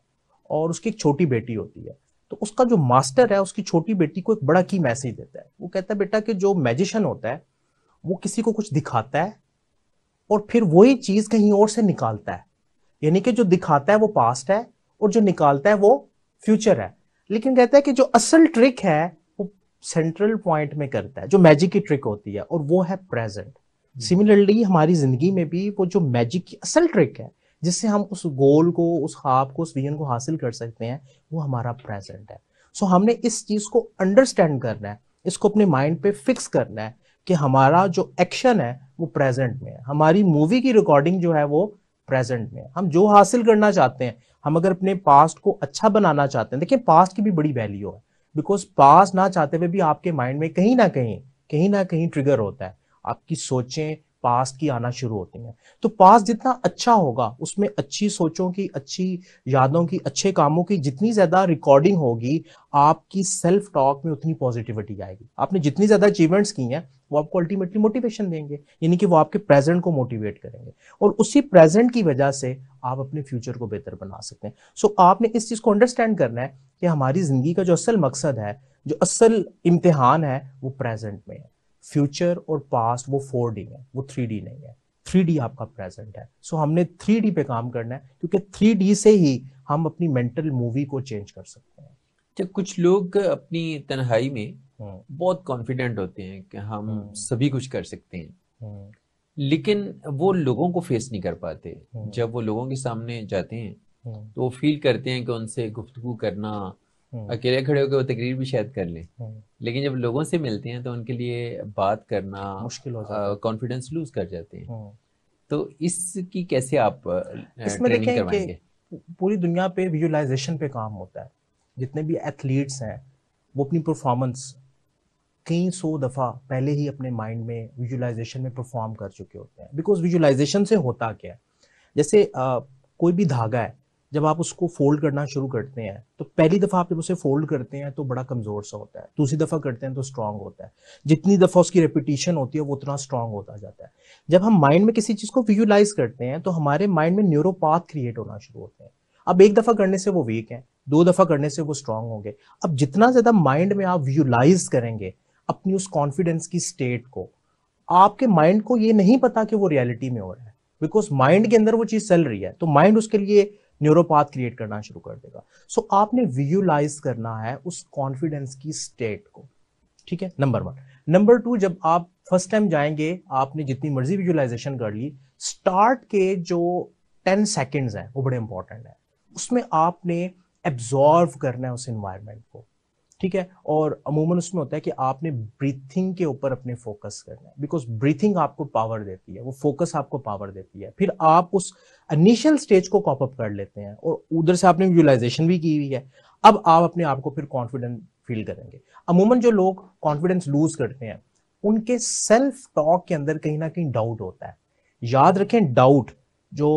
और उसकी एक छोटी बेटी होती है तो उसका जो मास्टर है उसकी छोटी बेटी को एक बड़ा की मैसेज देता है वो कहता है बेटा कि जो मैजिशन होता है वो किसी को कुछ दिखाता है और फिर वही चीज कहीं और से निकालता है यानी कि जो दिखाता है वो पास्ट है और जो निकालता है वो फ्यूचर है लेकिन कहता है कि जो असल ट्रिक है वो सेंट्रल पॉइंट में करता है जो मैजिक की ट्रिक होती है और वो है प्रेजेंट हम्म। सिमिलरली हमारी जिंदगी में भी वो जो मैजिक की असल ट्रिक है जिससे हम उस गोल को उस ख्वाब को उस विजन को हासिल कर सकते हैं वो हमारा प्रेजेंट है सो so, हमने इस चीज़ को अंडरस्टैंड करना है इसको अपने माइंड पे फिक्स करना है कि हमारा जो एक्शन है वो प्रेजेंट में है हमारी मूवी की रिकॉर्डिंग जो है वो प्रेजेंट में है हम जो हासिल करना चाहते हैं हम अगर अपने पास्ट को अच्छा बनाना चाहते हैं देखिए पास्ट की भी बड़ी वैल्यू है बिकॉज पास्ट ना चाहते हुए भी आपके माइंड में कहीं ना कहीं कहीं ना कहीं ट्रिगर होता है आपकी सोचें पास्ट की आना शुरू होती हैं तो पास्ट जितना अच्छा होगा उसमें अच्छी सोचों की अच्छी यादों की अच्छे कामों की जितनी ज़्यादा रिकॉर्डिंग होगी आपकी सेल्फ टॉक में उतनी पॉजिटिविटी आएगी आपने जितनी ज़्यादा अचीवमेंट्स की हैं वो आपको अल्टीमेटली मोटिवेशन देंगे यानी कि वो आपके प्रेजेंट को मोटिवेट करेंगे और उसी प्रेजेंट की वजह से आप अपने फ्यूचर को बेहतर बना सकते हैं सो so, आपने इस चीज़ को अंडरस्टैंड करना है कि हमारी ज़िंदगी का जो असल मकसद है जो असल इम्तिहान है वो प्रेजेंट में है फ्यूचर और पास्ट वो फोर डी है वो थ्री डी नहीं है थ्री डी आपका प्रेजेंट है सो so, हमने थ्री पे काम करना है क्योंकि थ्री से ही हम अपनी मेंटल मूवी को चेंज कर सकते हैं जब अच्छा, कुछ लोग अपनी तनहाई में हम्म। बहुत कॉन्फिडेंट होते हैं कि हम हम्म। सभी कुछ कर सकते हैं हम्म। लेकिन वो लोगों को फेस नहीं कर पाते जब वो लोगों के सामने जाते हैं तो वो फील करते हैं कि उनसे गुफ्तगु करना हम्म। अकेले खड़े होकर वो तकरीर भी शायद कर ले हम्म। लेकिन जब लोगों से मिलते हैं तो उनके लिए बात करना मुश्किल हो कॉन्फिडेंस लूज कर जाते हैं हम्म। तो इसकी कैसे आप इसमें देखें कि पूरी दुनिया पे विजुलाइजेशन पे काम होता है जितने भी एथलीट्स हैं वो अपनी परफॉर्मेंस कई सौ दफ़ा पहले ही अपने माइंड में विजुलाइजेशन में परफॉर्म कर चुके होते हैं बिकॉज विजुलाइजेशन से होता क्या है जैसे आ, कोई भी धागा है जब आप उसको फोल्ड करना शुरू करते हैं तो पहली दफ़ा आप जब उसे फोल्ड करते हैं तो बड़ा कमज़ोर सा होता है दूसरी दफ़ा करते हैं तो स्ट्रांग होता है जितनी दफ़ा उसकी रेपिटेशन होती है वो उतना स्ट्रांग होता जाता है जब हम माइंड में किसी चीज़ को विजुलाइज करते हैं तो हमारे माइंड में न्यूरोपाथ क्रिएट होना शुरू होते हैं अब एक दफ़ा करने से वो वीक है दो दफ़ा करने से वो स्ट्रांग होंगे अब जितना ज़्यादा माइंड में आप विजुलाइज करेंगे अपनी उस कॉन्फिडेंस की स्टेट को आपके माइंड को ये नहीं पता कि वो रियलिटी में हो रहा है बिकॉज माइंड के अंदर वो चीज़ चल रही है तो माइंड उसके लिए न्यूरोपाथ क्रिएट करना शुरू कर देगा सो so, आपने विजुलाइज करना है उस कॉन्फिडेंस की स्टेट को ठीक है नंबर वन नंबर टू जब आप फर्स्ट टाइम जाएंगे आपने जितनी मर्जी विजुअलाइजेशन कर ली स्टार्ट के जो टेन सेकेंड्स हैं वो बड़े इंपॉर्टेंट है उसमें आपने एब्जॉर्व करना है उस इन्वायरमेंट को ठीक है और अमूमन उसमें होता है कि आपने ब्रीथिंग के ऊपर अपने फोकस करना है बिकॉज ब्रीथिंग आपको पावर देती है वो फोकस आपको पावर देती है फिर आप उस इनिशियल स्टेज को कॉपअप कर लेते हैं और उधर से आपने विजुअलाइजेशन भी की हुई है अब आप अपने आप को फिर कॉन्फिडेंट फील करेंगे अमूमन जो लोग कॉन्फिडेंस लूज करते हैं उनके सेल्फ टॉक के अंदर कहीं ना कहीं डाउट होता है याद रखें डाउट जो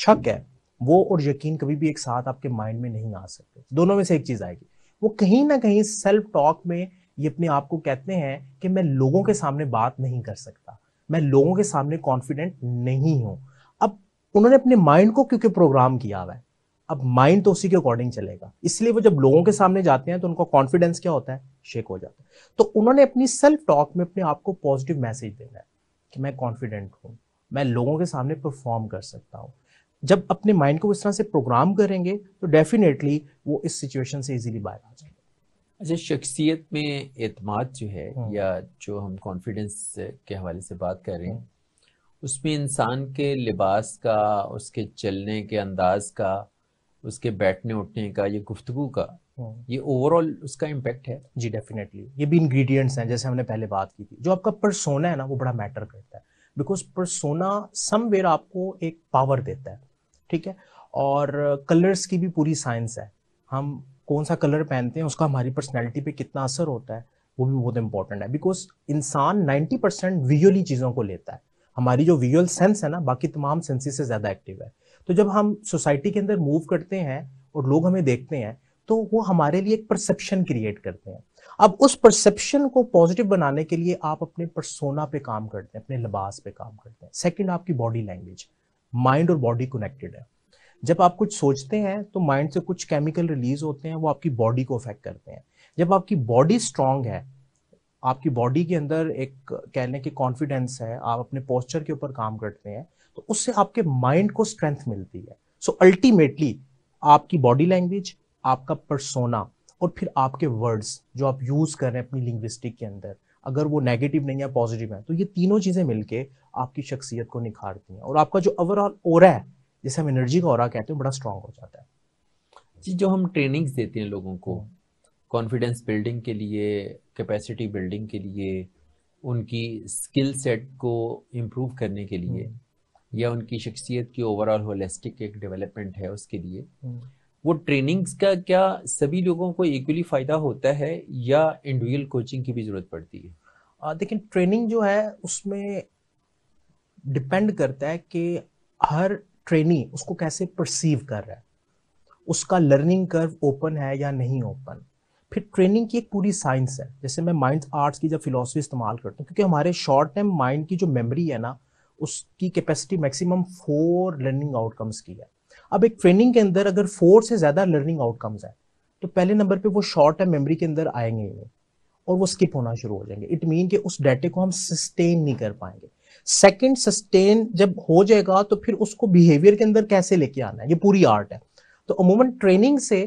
शक है वो और यकीन कभी भी एक साथ आपके माइंड में नहीं आ सकते दोनों में से एक चीज आएगी वो कहीं ना कहीं सेल्फ टॉक में ये अपने आप को कहते हैं कि मैं लोगों के सामने बात नहीं कर सकता मैं लोगों के सामने कॉन्फिडेंट नहीं हूं अब उन्होंने अपने माइंड को क्योंकि प्रोग्राम किया हुआ है अब माइंड तो उसी के अकॉर्डिंग चलेगा इसलिए वो जब लोगों के सामने जाते हैं तो उनका कॉन्फिडेंस क्या होता है शेक हो जाता है तो उन्होंने अपनी सेल्फ टॉक में अपने आप को पॉजिटिव मैसेज देना है कि मैं कॉन्फिडेंट हूँ मैं लोगों के सामने परफॉर्म कर सकता हूँ जब अपने माइंड को इस तरह से प्रोग्राम करेंगे तो डेफिनेटली वो इस सिचुएशन से इजीली बाहर आ जाएंगे अच्छा शख्सियत में एतमाद जो है हम्म। या जो हम कॉन्फिडेंस के हवाले से बात कर रहे हैं हम्म। उसमें इंसान के लिबास का उसके चलने के अंदाज का उसके बैठने उठने का ये गुफ्तगु का हम्म। ये ओवरऑल उसका इम्पेक्ट है जी डेफिनेटली ये भी इंग्रेडिएंट्स हैं जैसे हमने पहले बात की थी जो आपका परसोना है ना वो बड़ा मैटर करता है बिकॉज परसोना समवेयर आपको एक पावर देता है ठीक है और कलर्स की भी पूरी साइंस है हम कौन सा कलर पहनते हैं उसका हमारी पर्सनैलिटी पे कितना असर होता है वो भी बहुत इंपॉर्टेंट है बिकॉज इंसान 90 परसेंट विजुअली चीज़ों को लेता है हमारी जो विजुअल सेंस है ना बाकी तमाम सेंसेस से ज़्यादा एक्टिव है तो जब हम सोसाइटी के अंदर मूव करते हैं और लोग हमें देखते हैं तो वो हमारे लिए एक परसेप्शन क्रिएट करते हैं अब उस परसेप्शन को पॉजिटिव बनाने के लिए आप अपने परसोना पे काम करते हैं अपने लिबास पे काम करते हैं सेकंड आपकी बॉडी लैंग्वेज माइंड और बॉडी कनेक्टेड है जब आप कुछ सोचते हैं तो माइंड से कुछ केमिकल रिलीज होते हैं वो आपकी बॉडी को अफेक्ट करते हैं जब आपकी बॉडी स्ट्रांग है आपकी बॉडी के अंदर एक कहने की कॉन्फिडेंस है आप अपने पोस्चर के ऊपर काम करते हैं तो उससे आपके माइंड को स्ट्रेंथ मिलती है सो so, अल्टीमेटली आपकी बॉडी लैंग्वेज आपका परसोना और फिर आपके वर्ड्स जो आप यूज कर रहे हैं अपनी लिंग्विस्टिक के अंदर अगर वो नेगेटिव नहीं है पॉजिटिव है तो ये तीनों चीज़ें मिलके आपकी शख्सियत को निखारती हैं और आपका जो ओवरऑल और है जिसे हम एनर्जी का और कहते हैं बड़ा स्ट्रांग हो जाता है जी जो हम ट्रेनिंग्स देते हैं लोगों को कॉन्फिडेंस हम्म। बिल्डिंग के लिए कैपेसिटी बिल्डिंग के लिए उनकी स्किल सेट को इम्प्रूव करने के लिए हम्म। या उनकी शख्सियत की ओवरऑल होलिस्टिक एक डेवलपमेंट है उसके लिए हम्म। वो ट्रेनिंग्स का क्या सभी लोगों को इक्वली फ़ायदा होता है या इंडिविजुअल कोचिंग की भी ज़रूरत पड़ती है देखिए ट्रेनिंग जो है उसमें डिपेंड करता है कि हर ट्रेनी उसको कैसे परसीव कर रहा है उसका लर्निंग कर्व ओपन है या नहीं ओपन फिर ट्रेनिंग की एक पूरी साइंस है जैसे मैं माइंड आर्ट्स की जब फिलोसफी इस्तेमाल करता हूँ क्योंकि हमारे शॉर्ट टर्म माइंड की जो मेमोरी है ना उसकी capacity maximum four learning outcomes की है अब एक ट्रेनिंग के अंदर अगर फोर से ज़्यादा लर्निंग आउटकम्स है तो पहले नंबर पे वो शॉर्ट टर्म मेमोरी के अंदर आएंगे ही नहीं और वो स्किप होना शुरू हो जाएंगे इट मीन कि उस डाटे को हम सस्टेन नहीं कर पाएंगे सेकंड सस्टेन जब हो जाएगा तो फिर उसको बिहेवियर के अंदर कैसे लेके आना है ये पूरी आर्ट है तो अमूमन ट्रेनिंग से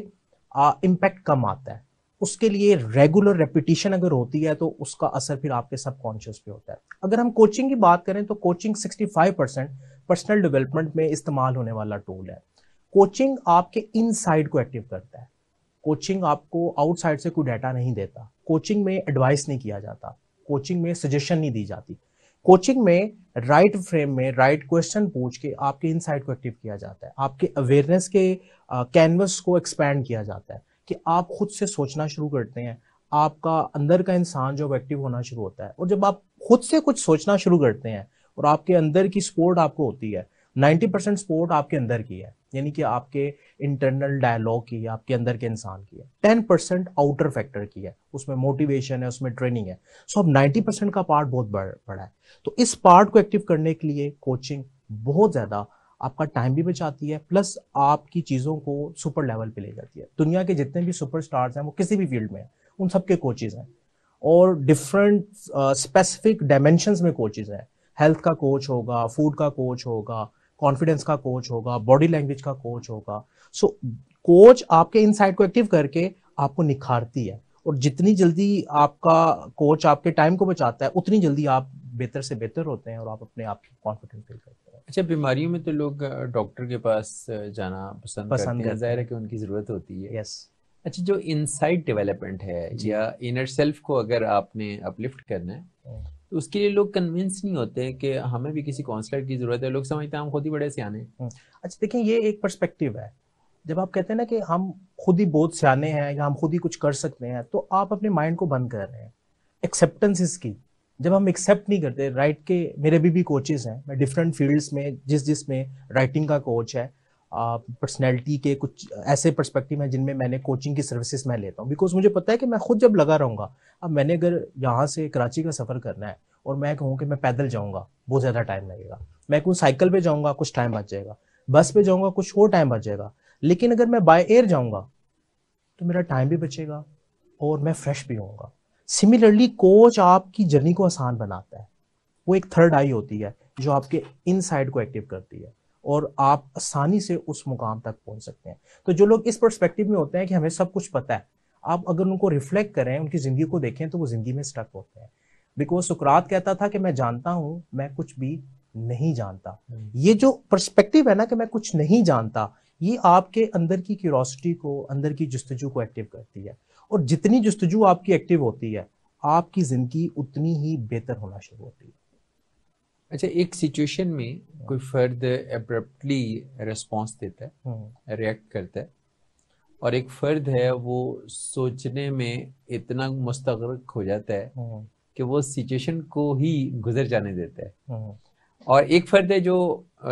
इम्पैक्ट कम आता है उसके लिए रेगुलर रेपिटेशन अगर होती है तो उसका असर फिर आपके सबकॉन्शियस पे होता है अगर हम कोचिंग की बात करें तो कोचिंग 65 परसेंट पर्सनल डेवलपमेंट में इस्तेमाल होने वाला टूल है कोचिंग आपके इनसाइड को एक्टिव करता है कोचिंग आपको आउटसाइड से कोई डाटा नहीं देता कोचिंग में एडवाइस नहीं किया जाता कोचिंग में सजेशन नहीं दी जाती कोचिंग में राइट फ्रेम में राइट क्वेश्चन पूछ के आपके इनसाइट को एक्टिव किया जाता है आपके अवेयरनेस के कैनवस को एक्सपैंड किया जाता है कि आप खुद से सोचना शुरू करते हैं आपका अंदर का इंसान जो एक्टिव होना शुरू होता है और जब आप खुद से कुछ सोचना शुरू करते हैं और आपके अंदर की सपोर्ट आपको होती है परसेंट सपोर्ट आपके अंदर की है यानी कि आपके इंटरनल डायलॉग की है आपके अंदर के इंसान की है टेन परसेंट आउटर फैक्टर की है उसमें मोटिवेशन है उसमें ट्रेनिंग है सो अब नाइन्टी परसेंट का पार्ट बहुत बड़ा है तो इस पार्ट को एक्टिव करने के लिए कोचिंग बहुत ज़्यादा आपका टाइम भी बचाती है प्लस आपकी चीज़ों को सुपर लेवल पे ले जाती है दुनिया के जितने भी सुपर स्टार्स हैं वो किसी भी फील्ड में है उन सबके कोचेज हैं और डिफरेंट स्पेसिफिक डायमेंशन में कोचेज हैं हेल्थ का कोच होगा फूड का कोच होगा कॉन्फिडेंस का कोच होगा बॉडी लैंग्वेज का कोच होगा सो कोच आपके इन को एक्टिव करके आपको निखारती है और जितनी जल्दी आपका कोच आपके टाइम को बचाता है उतनी जल्दी आप बेहतर से बेहतर होते हैं और आप अपने आप को कॉन्फिडेंट फील करते हैं अच्छा बीमारियों में तो लोग डॉक्टर के पास जाना पसंद, पसंद करते हैं जाहिर है कि उनकी ज़रूरत होती है यस अच्छा जो इनसाइड डेवलपमेंट है या इनर सेल्फ को अगर आपने अपलिफ्ट करना है हम्म। तो उसके लिए लोग कन्विंस नहीं होते हैं कि हमें भी किसी काउंसलर की जरूरत है लोग समझते हैं हम खुद ही बड़े सियाने हम्म। अच्छा देखिए ये एक परस्पेक्टिव है जब आप कहते हैं ना कि हम खुद ही बहुत सियाने हैं या हम खुद ही कुछ कर सकते हैं तो आप अपने माइंड को बंद कर रहे हैं एक्सेप्टेंस इसकी जब हम एक्सेप्ट नहीं करते राइट के मेरे भी भी कोचेज हैं मैं डिफरेंट फील्ड्स में जिस जिस में राइटिंग का कोच है पर्सनैलिटी के कुछ ऐसे परस्पेक्टिव हैं जिनमें मैंने कोचिंग की सर्विसेज मैं लेता हूँ बिकॉज मुझे पता है कि मैं खुद जब लगा रहूँगा अब मैंने अगर यहाँ से कराची का सफ़र करना है और मैं कहूँ कि मैं पैदल जाऊँगा बहुत ज़्यादा टाइम लगेगा मैं कहूँ साइकिल पर जाऊँगा कुछ टाइम बच जाएगा बस पर जाऊँगा कुछ और टाइम बच जाएगा लेकिन अगर मैं बाय एयर जाऊँगा तो मेरा टाइम भी बचेगा और मैं फ्रेश भी होऊंगा सिमिलरली कोच आपकी जर्नी को आसान बनाता है वो एक थर्ड आई होती है जो आपके इनसाइड को एक्टिव करती है और आप आसानी से उस मुकाम तक पहुंच सकते हैं तो जो लोग इस परस्पेक्टिव में होते हैं कि हमें सब कुछ पता है आप अगर उनको रिफ्लेक्ट करें उनकी ज़िंदगी को देखें तो वो ज़िंदगी में स्टक होते हैं बिकॉज सुकरात कहता था कि मैं जानता हूं मैं कुछ भी नहीं जानता हम्म। ये जो परस्पेक्टिव है ना कि मैं कुछ नहीं जानता ये आपके अंदर की क्यूरोसिटी को अंदर की जस्तजू को एक्टिव करती है और जितनी जस्तजू आपकी एक्टिव होती है आपकी ज़िंदगी उतनी ही बेहतर होना शुरू होती है अच्छा एक सिचुएशन में कोई फर्द एब्रप्टली रेस्पॉन्स देता है रिएक्ट हम्म। करता है और एक फर्द है वो सोचने में इतना मुस्तरक हो जाता है हम्म। कि वो सिचुएशन को ही गुजर जाने देता है हम्म। और एक फर्द है जो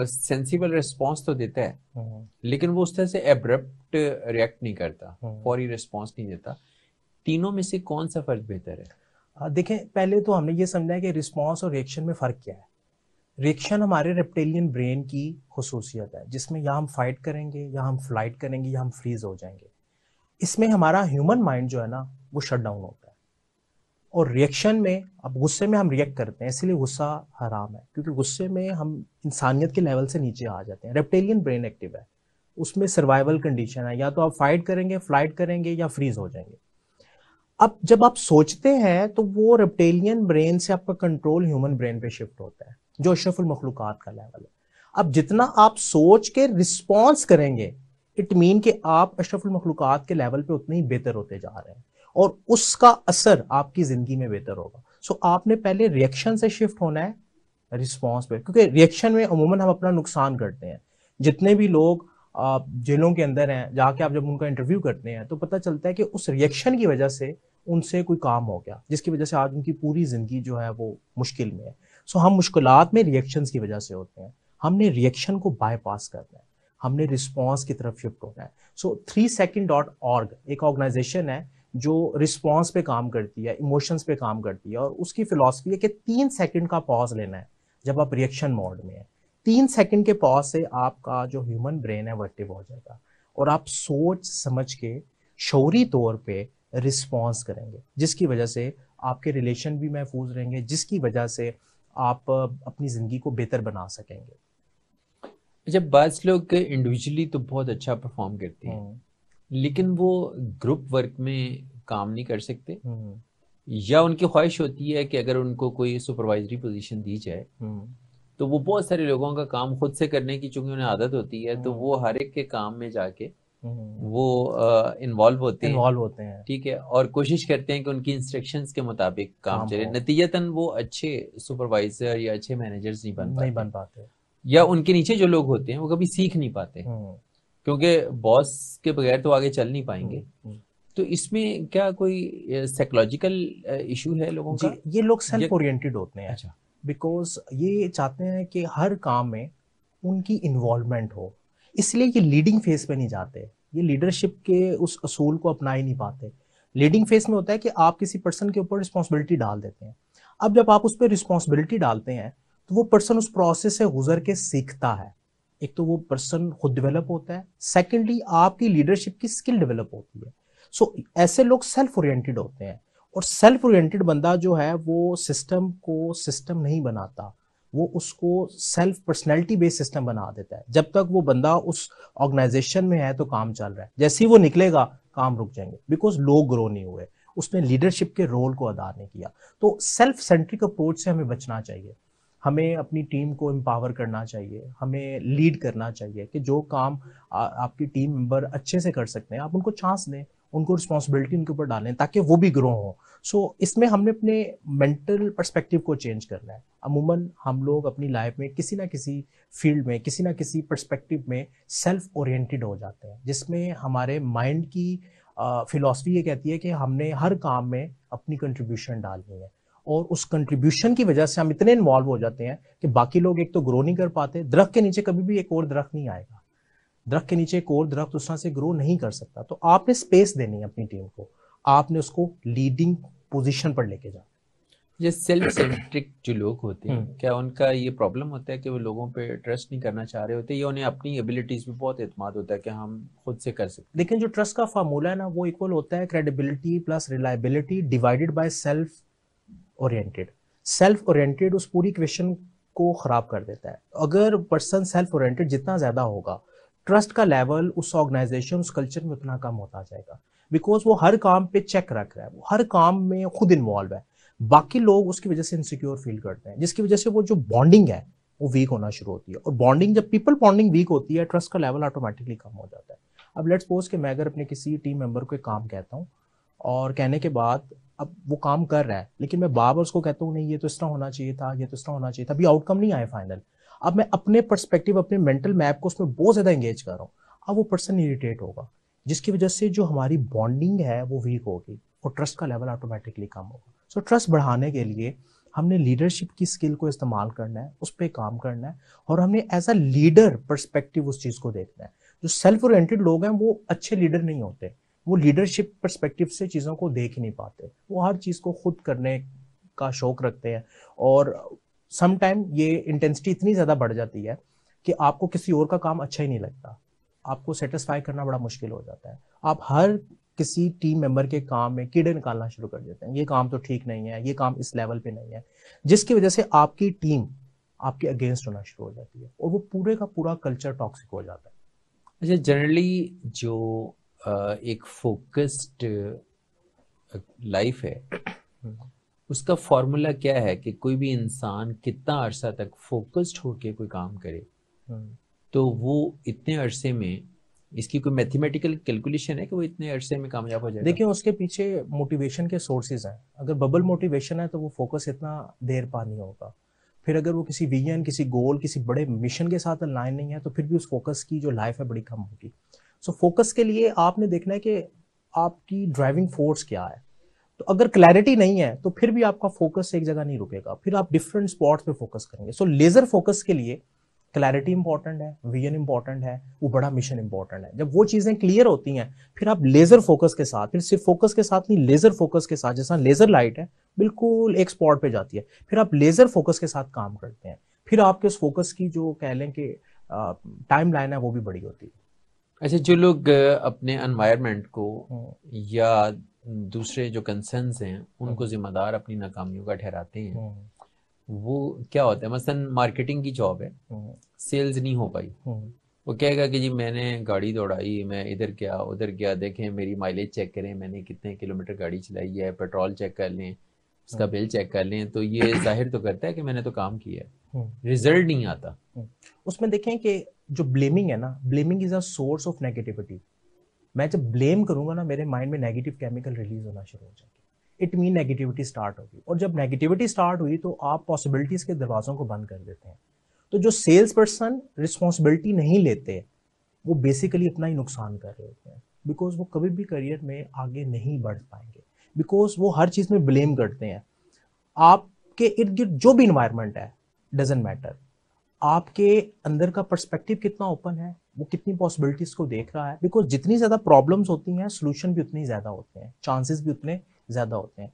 सेंसिबल रिस्पॉन्स तो देता है लेकिन वो उस तरह से एब्रप्ट रिएक्ट नहीं करता फौरी रिस्पॉन्स नहीं देता तीनों में से कौन सा फर्द बेहतर है देखें पहले तो हमने ये समझा है कि रिस्पॉन्स और रिएक्शन में फर्क क्या है रिएक्शन हमारे रेप्टेलियन ब्रेन की खसूसियत है जिसमें या हम फाइट करेंगे या हम फ्लाइट करेंगे या हम फ्रीज हो जाएंगे इसमें हमारा ह्यूमन माइंड जो है ना वो शट डाउन होता है और रिएक्शन में अब गुस्से में हम रिएक्ट करते हैं इसलिए गुस्सा हराम है क्योंकि गुस्से में हम इंसानियत के लेवल से नीचे आ जाते हैं रेप्टेलियन ब्रेन एक्टिव है उसमें सर्वाइवल कंडीशन है या तो आप फाइट करेंगे फ्लाइट करेंगे या फ्रीज हो जाएंगे अब जब आप सोचते हैं तो वो रेप्टेलियन ब्रेन से आपका कंट्रोल ह्यूमन ब्रेन पे शिफ्ट होता है जो अशरफुल मखलूकत का लेवल है अब जितना आप सोच के रिस्पॉन्स करेंगे इट मीन कि आप अशरफुल मखलूकत के लेवल पे उतने ही बेहतर होते जा रहे हैं और उसका असर आपकी ज़िंदगी में बेहतर होगा सो आपने पहले रिएक्शन से शिफ्ट होना है रिस्पॉन्स पे क्योंकि रिएक्शन में अमूमन हम अपना नुकसान करते हैं जितने भी लोग जेलों के अंदर हैं जाके आप जब उनका इंटरव्यू करते हैं तो पता चलता है कि उस रिएक्शन की वजह से उनसे कोई काम हो गया जिसकी वजह से आज उनकी पूरी ज़िंदगी जो है वो मुश्किल में है सो हम मुश्किल में रिएक्शन की वजह से होते हैं हमने रिएक्शन को बाईपास करना है हमने रिस्पॉन्स की तरफ शिफ्ट होना है so three second dot org एक ऑर्गेनाइजेशन है जो रिस्पॉन्स पे काम करती है इमोशंस पे काम करती है और उसकी फिलोसफी है कि तीन सेकेंड का पॉज लेना है जब आप रिएक्शन मोड में है तीन सेकेंड के पॉज से आपका जो ह्यूमन ब्रेन है वो एक्टिव हो जाएगा और आप सोच समझ के शौरी तौर पे रिस्पॉन्स करेंगे जिसकी वजह से आपके रिलेशन भी महफूज रहेंगे जिसकी वजह से आप अपनी ज़िंदगी को बेहतर बना सकेंगे जब बाज लोग इंडिविजुअली तो बहुत अच्छा परफॉर्म करते हैं हम्म। लेकिन वो ग्रुप वर्क में काम नहीं कर सकते हम्म। या उनकी ख्वाहिश होती है कि अगर उनको कोई सुपरवाइजरी पोजीशन दी जाए हम्म। तो वो बहुत सारे लोगों का काम खुद से करने की चूंकि उन्हें आदत होती है तो वो हर एक के काम में जाके हम्म। वो इन्वॉल्व होते हैं इन्वॉल्व होते हैं ठीक है और कोशिश करते हैं कि उनकी इंस्ट्रक्शंस के मुताबिक काम चले नतीजतन वो अच्छे सुपरवाइजर या अच्छे मैनेजर्स नहीं बन पाते नहीं बन पाते या उनके नीचे जो लोग होते हैं वो कभी सीख नहीं पाते हम्म। क्योंकि बॉस के बगैर तो आगे चल नहीं पाएंगे हम्म, तो इसमें क्या कोई साइकोलॉजिकल इशू है लोगों का ये लोग सेल्फ ओरिएंटेड होते हैं अच्छा बिकॉज ये चाहते हैं कि हर काम में उनकी इन्वॉल्वमेंट हो इसलिए ये लीडिंग फेज पे नहीं जाते ये लीडरशिप के उस असूल को अपना ही नहीं पाते लीडिंग फेज में होता है कि आप किसी पर्सन के ऊपर रिस्पॉन्सिबिलिटी डाल देते हैं अब जब आप उस पर रिस्पॉन्सिबिलिटी डालते हैं तो वो पर्सन उस प्रोसेस से गुजर के सीखता है एक तो वो पर्सन खुद डेवलप होता है सेकेंडली आपकी लीडरशिप की स्किल डेवलप होती है सो so, ऐसे लोग सेल्फ ओरिएंटेड होते हैं और सेल्फ ओरिएंटेड बंदा जो है वो सिस्टम को सिस्टम नहीं बनाता वो उसको सेल्फ पर्सनैलिटी बेस्ड सिस्टम बना देता है जब तक वो बंदा उस ऑर्गेनाइजेशन में है तो काम चल रहा है जैसे ही वो निकलेगा काम रुक जाएंगे बिकॉज लोग ग्रो नहीं हुए उसने लीडरशिप के रोल को अदा नहीं किया तो सेल्फ सेंट्रिक अप्रोच से हमें बचना चाहिए हमें अपनी टीम को एम्पावर करना चाहिए हमें लीड करना चाहिए कि जो काम आ, आपकी टीम मेंबर अच्छे से कर सकते हैं आप उनको चांस दें उनको रिस्पॉन्सिबिलिटी उनके ऊपर डालें ताकि वो भी ग्रो हों सो so, इसमें हमने अपने मेंटल पर्सपेक्टिव को चेंज करना है अमूमन हम लोग अपनी लाइफ में किसी ना किसी फील्ड में किसी ना किसी पर्सपेक्टिव में सेल्फ ओरिएंटेड हो जाते हैं जिसमें हमारे माइंड की फिलॉसफी ये कहती है कि हमने हर काम में अपनी कंट्रीब्यूशन डालनी है और उस कंट्रीब्यूशन की वजह से हम इतने इन्वॉल्व हो जाते हैं कि बाकी लोग एक तो ग्रो नहीं कर पाते दरख्त के नीचे कभी भी एक और दरख्त नहीं आएगा दरख्त के नीचे एक और दरख्त उस तरह से ग्रो नहीं कर सकता तो आपने स्पेस देनी है अपनी टीम को आपने उसको लीडिंग पोजिशन पर लेके जाना ये सेल्फ सेंट्रिक जो लोग होते हैं हम्म। क्या उनका ये प्रॉब्लम होता है कि वो लोगों पे ट्रस्ट नहीं करना चाह रहे होते या उन्हें अपनी एबिलिटीज पे बहुत एतमाद होता है कि हम खुद से कर सकते लेकिन जो ट्रस्ट का फार्मूला है ना वो इक्वल होता है credibility plus reliability divided by self oriented self oriented उस पूरी क्वेश्चन को खराब कर देता है अगर पर्सन सेल्फ ओरिएंटेड जितना ज्यादा होगा ट्रस्ट का लेवल उस ऑर्गेनाइजेशन उस कल्चर में उतना कम होता जाएगा बिकॉज वो हर काम पे चेक रख रहा है वो हर काम में खुद इन्वॉल्व है बाकी लोग उसकी वजह से इनसिक्योर फील करते हैं जिसकी वजह से वो जो बॉन्डिंग है वो वीक होना शुरू होती है और बॉन्डिंग जब पीपल बॉन्डिंग वीक होती है ट्रस्ट का लेवल ऑटोमेटिकली कम हो जाता है अब लेट्स सपोज कि मैं अगर अपने किसी टीम मेंबर को काम कहता हूँ और कहने के बाद अब वो काम कर रहा है लेकिन मैं बार बार उसको कहता हूँ नहीं ये तो इस तरह होना चाहिए था ये तो इस तरह होना चाहिए था अभी आउटकम नहीं आया फाइनल अब मैं अपने परस्पेक्टिव अपने मेंटल मैप को उसमें बहुत ज़्यादा एंगेज कर रहा हूँ अब वो पर्सन इरीटेट होगा जिसकी वजह से जो हमारी बॉन्डिंग है वो वीक होगी और ट्रस्ट का लेवल ऑटोमेटिकली कम होगा सो so, ट्रस्ट बढ़ाने के लिए हमने लीडरशिप की स्किल को इस्तेमाल करना है उस पर काम करना है और हमने एज अ लीडर परस्पेक्टिव उस चीज़ को देखना है जो सेल्फ ओरिएंटेड लोग हैं वो अच्छे लीडर नहीं होते वो लीडरशिप परस्पेक्टिव से चीज़ों को देख ही नहीं पाते वो हर चीज़ को खुद करने का शौक रखते हैं और समटाइम ये इंटेंसिटी इतनी ज्यादा बढ़ जाती है कि आपको किसी और का काम अच्छा ही नहीं लगता आपको सेटिस्फाई करना बड़ा मुश्किल हो जाता है आप हर किसी टीम मेंबर के काम में कीड़े निकालना शुरू कर देते हैं ये काम तो ठीक नहीं है ये काम इस लेवल पे नहीं है जिसकी वजह से आपकी टीम आपके अगेंस्ट होना शुरू हो जाती है और वो पूरे का पूरा कल्चर टॉक्सिक हो जाता है अच्छा जनरली जो एक फोकस्ड लाइफ है हम्म। उसका फॉर्मूला क्या है कि कोई भी इंसान कितना अरसा तक फोकस्ड होके कोई काम करे hmm. तो वो इतने अरसे में इसकी कोई मैथमेटिकल कैलकुलेशन है कि वो इतने अरसे में कामयाब हो जाए देखिए उसके पीछे मोटिवेशन के सोर्सेज हैं अगर बबल मोटिवेशन है तो वो फोकस इतना देर पा नहीं होगा फिर अगर वो किसी विजन किसी गोल किसी बड़े मिशन के साथ लाइन नहीं है तो फिर भी उस फोकस की जो लाइफ है बड़ी कम होगी सो फोकस के लिए आपने देखना है कि आपकी ड्राइविंग फोर्स क्या है तो अगर क्लैरिटी नहीं है तो फिर भी आपका फोकस एक जगह नहीं रुकेगा फिर आप डिफरेंट स्पॉट्स पे फोकस करेंगे सो लेजर फोकस के लिए क्लैरिटी इंपॉर्टेंट है विजन इंपॉर्टेंट है वो बड़ा मिशन इंपॉर्टेंट है जब वो चीजें क्लियर होती हैं फिर आप लेजर फोकस के साथ फिर सिर्फ फोकस के साथ नहीं लेजर फोकस के साथ जैसा लेजर लाइट है बिल्कुल एक स्पॉट पे जाती है फिर आप लेजर फोकस के साथ काम करते हैं फिर आपके उस फोकस की जो कह लें कि टाइम लाइन है वो भी बड़ी होती है अच्छा जो लोग अपने एनवायरमेंट को हम्म। या दूसरे जो कंसर्न हैं उनको हाँ। जिम्मेदार अपनी नाकामियों का ठहराते हैं हाँ। वो क्या होता है मसलन मार्केटिंग की जॉब है सेल्स हाँ। नहीं हो पाई वो कहेगा कि जी मैंने गाड़ी दौड़ाई मैं इधर गया उधर गया देखें मेरी माइलेज चेक करें मैंने कितने किलोमीटर गाड़ी चलाई है पेट्रोल चेक कर लें उसका बिल चेक कर लें तो ये जाहिर तो करता है कि मैंने तो काम किया है रिजल्ट नहीं आता उसमें देखें कि जो ब्लेमिंग है ना blaming is a source of negativity मैं जब ब्लेम करूंगा ना मेरे माइंड में नेगेटिव केमिकल रिलीज होना शुरू हो जाएगी इट मीन नेगेटिविटी स्टार्ट होगी और जब नेगेटिविटी स्टार्ट हुई तो आप पॉसिबिलिटीज के दरवाजों को बंद कर देते हैं तो जो सेल्स पर्सन रिस्पॉन्सिबिलिटी नहीं लेते वो बेसिकली अपना ही नुकसान कर रहे होते हैं बिकॉज वो कभी भी करियर में आगे नहीं बढ़ पाएंगे बिकॉज वो हर चीज़ में ब्लेम करते हैं आपके इर्द गिर्द जो भी इन्वायरमेंट है डजेंट मैटर आपके अंदर का परस्पेक्टिव कितना ओपन है वो कितनी पॉसिबिलिटीज को देख रहा है बिकॉज जितनी ज़्यादा प्रॉब्लम्स होती हैं सोल्यूशन भी उतनी ज़्यादा होते हैं चांसेस भी उतने ज़्यादा होते हैं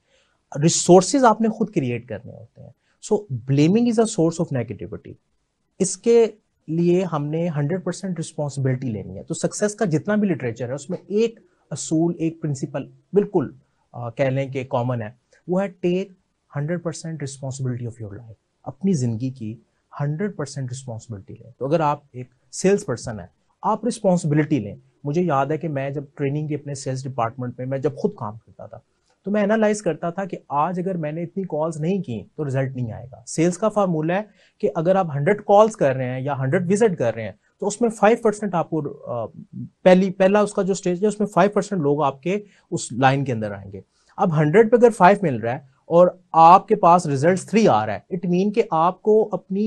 रिसोर्सेज आपने खुद क्रिएट करने होते हैं so blaming is a source of negativity इसके लिए हमने 100 परसेंट रिस्पॉन्सिबिलिटी लेनी है तो सक्सेस का जितना भी लिटरेचर है उसमें एक असूल एक प्रिंसिपल बिल्कुल कह लें कि कॉमन है वो है take 100 percent responsibility of your life अपनी ज़िंदगी की 100 परसेंट रिस्पॉन्सिबिलिटी लें तो अगर आप एक सेल्स पर्सन है आप रिस्पॉन्सिबिलिटी लें मुझे याद है कि मैं जब ट्रेनिंग के अपने सेल्स डिपार्टमेंट में मैं जब खुद काम करता था तो मैं एनालाइज करता था कि आज अगर मैंने इतनी कॉल्स नहीं की तो रिजल्ट नहीं आएगा सेल्स का फार्मूला है कि अगर आप हंड्रेड कॉल्स कर रहे हैं या हंड्रेड विजिट कर रहे हैं तो उसमें फाइव परसेंट आपको पहली पहला उसका जो स्टेज है उसमें फाइव परसेंट लोग आपके उस लाइन के अंदर आएंगे अब हंड्रेड पे अगर फाइव मिल रहा है और आपके पास रिजल्ट थ्री आ रहा है इट मीन कि आपको अपनी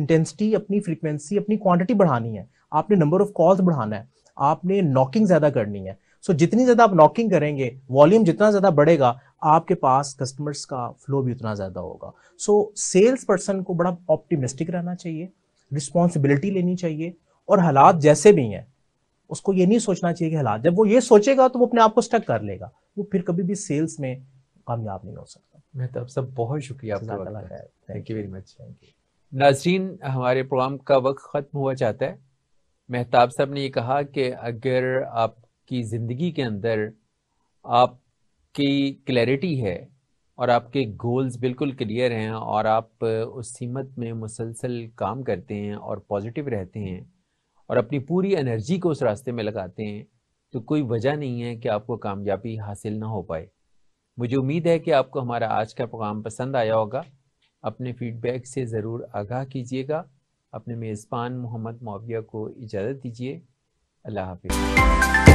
इंटेंसिटी अपनी फ्रीक्वेंसी अपनी क्वांटिटी बढ़ानी है आपने नंबर ऑफ कॉल्स बढ़ाना है आपने नॉकिंग ज़्यादा करनी है सो so, जितनी ज़्यादा आप नॉकिंग करेंगे वॉल्यूम जितना ज़्यादा बढ़ेगा आपके पास कस्टमर्स का फ्लो भी उतना ज़्यादा होगा सो सेल्स पर्सन को बड़ा ऑप्टिमिस्टिक रहना चाहिए रिस्पॉन्सिबिलिटी लेनी चाहिए और हालात जैसे भी हैं उसको ये नहीं सोचना चाहिए कि हालात जब वो ये सोचेगा तो वो अपने आप को स्टक कर लेगा वो फिर कभी भी सेल्स में कामयाब नहीं हो सकता मेहताब तो सब बहुत शुक्रिया आपका thank you very much thank you नाजरीन हमारे प्रोग्राम का वक्त ख़त्म हुआ चाहता है मेहताब साहब ने ये कहा कि अगर आपकी ज़िंदगी के अंदर आपकी क्लैरिटी है और आपके गोल्स बिल्कुल क्लियर हैं और आप उस सीमत में मुसलसल काम करते हैं और पॉजिटिव रहते हैं और अपनी पूरी एनर्जी को उस रास्ते में लगाते हैं तो कोई वजह नहीं है कि आपको कामयाबी हासिल ना हो पाए मुझे उम्मीद है कि आपको हमारा आज का प्रोग्राम पसंद आया होगा अपने फीडबैक से ज़रूर आगाह कीजिएगा अपने मेज़बान मोहम्मद माविया को इजाज़त दीजिए अल्लाह हाफिज़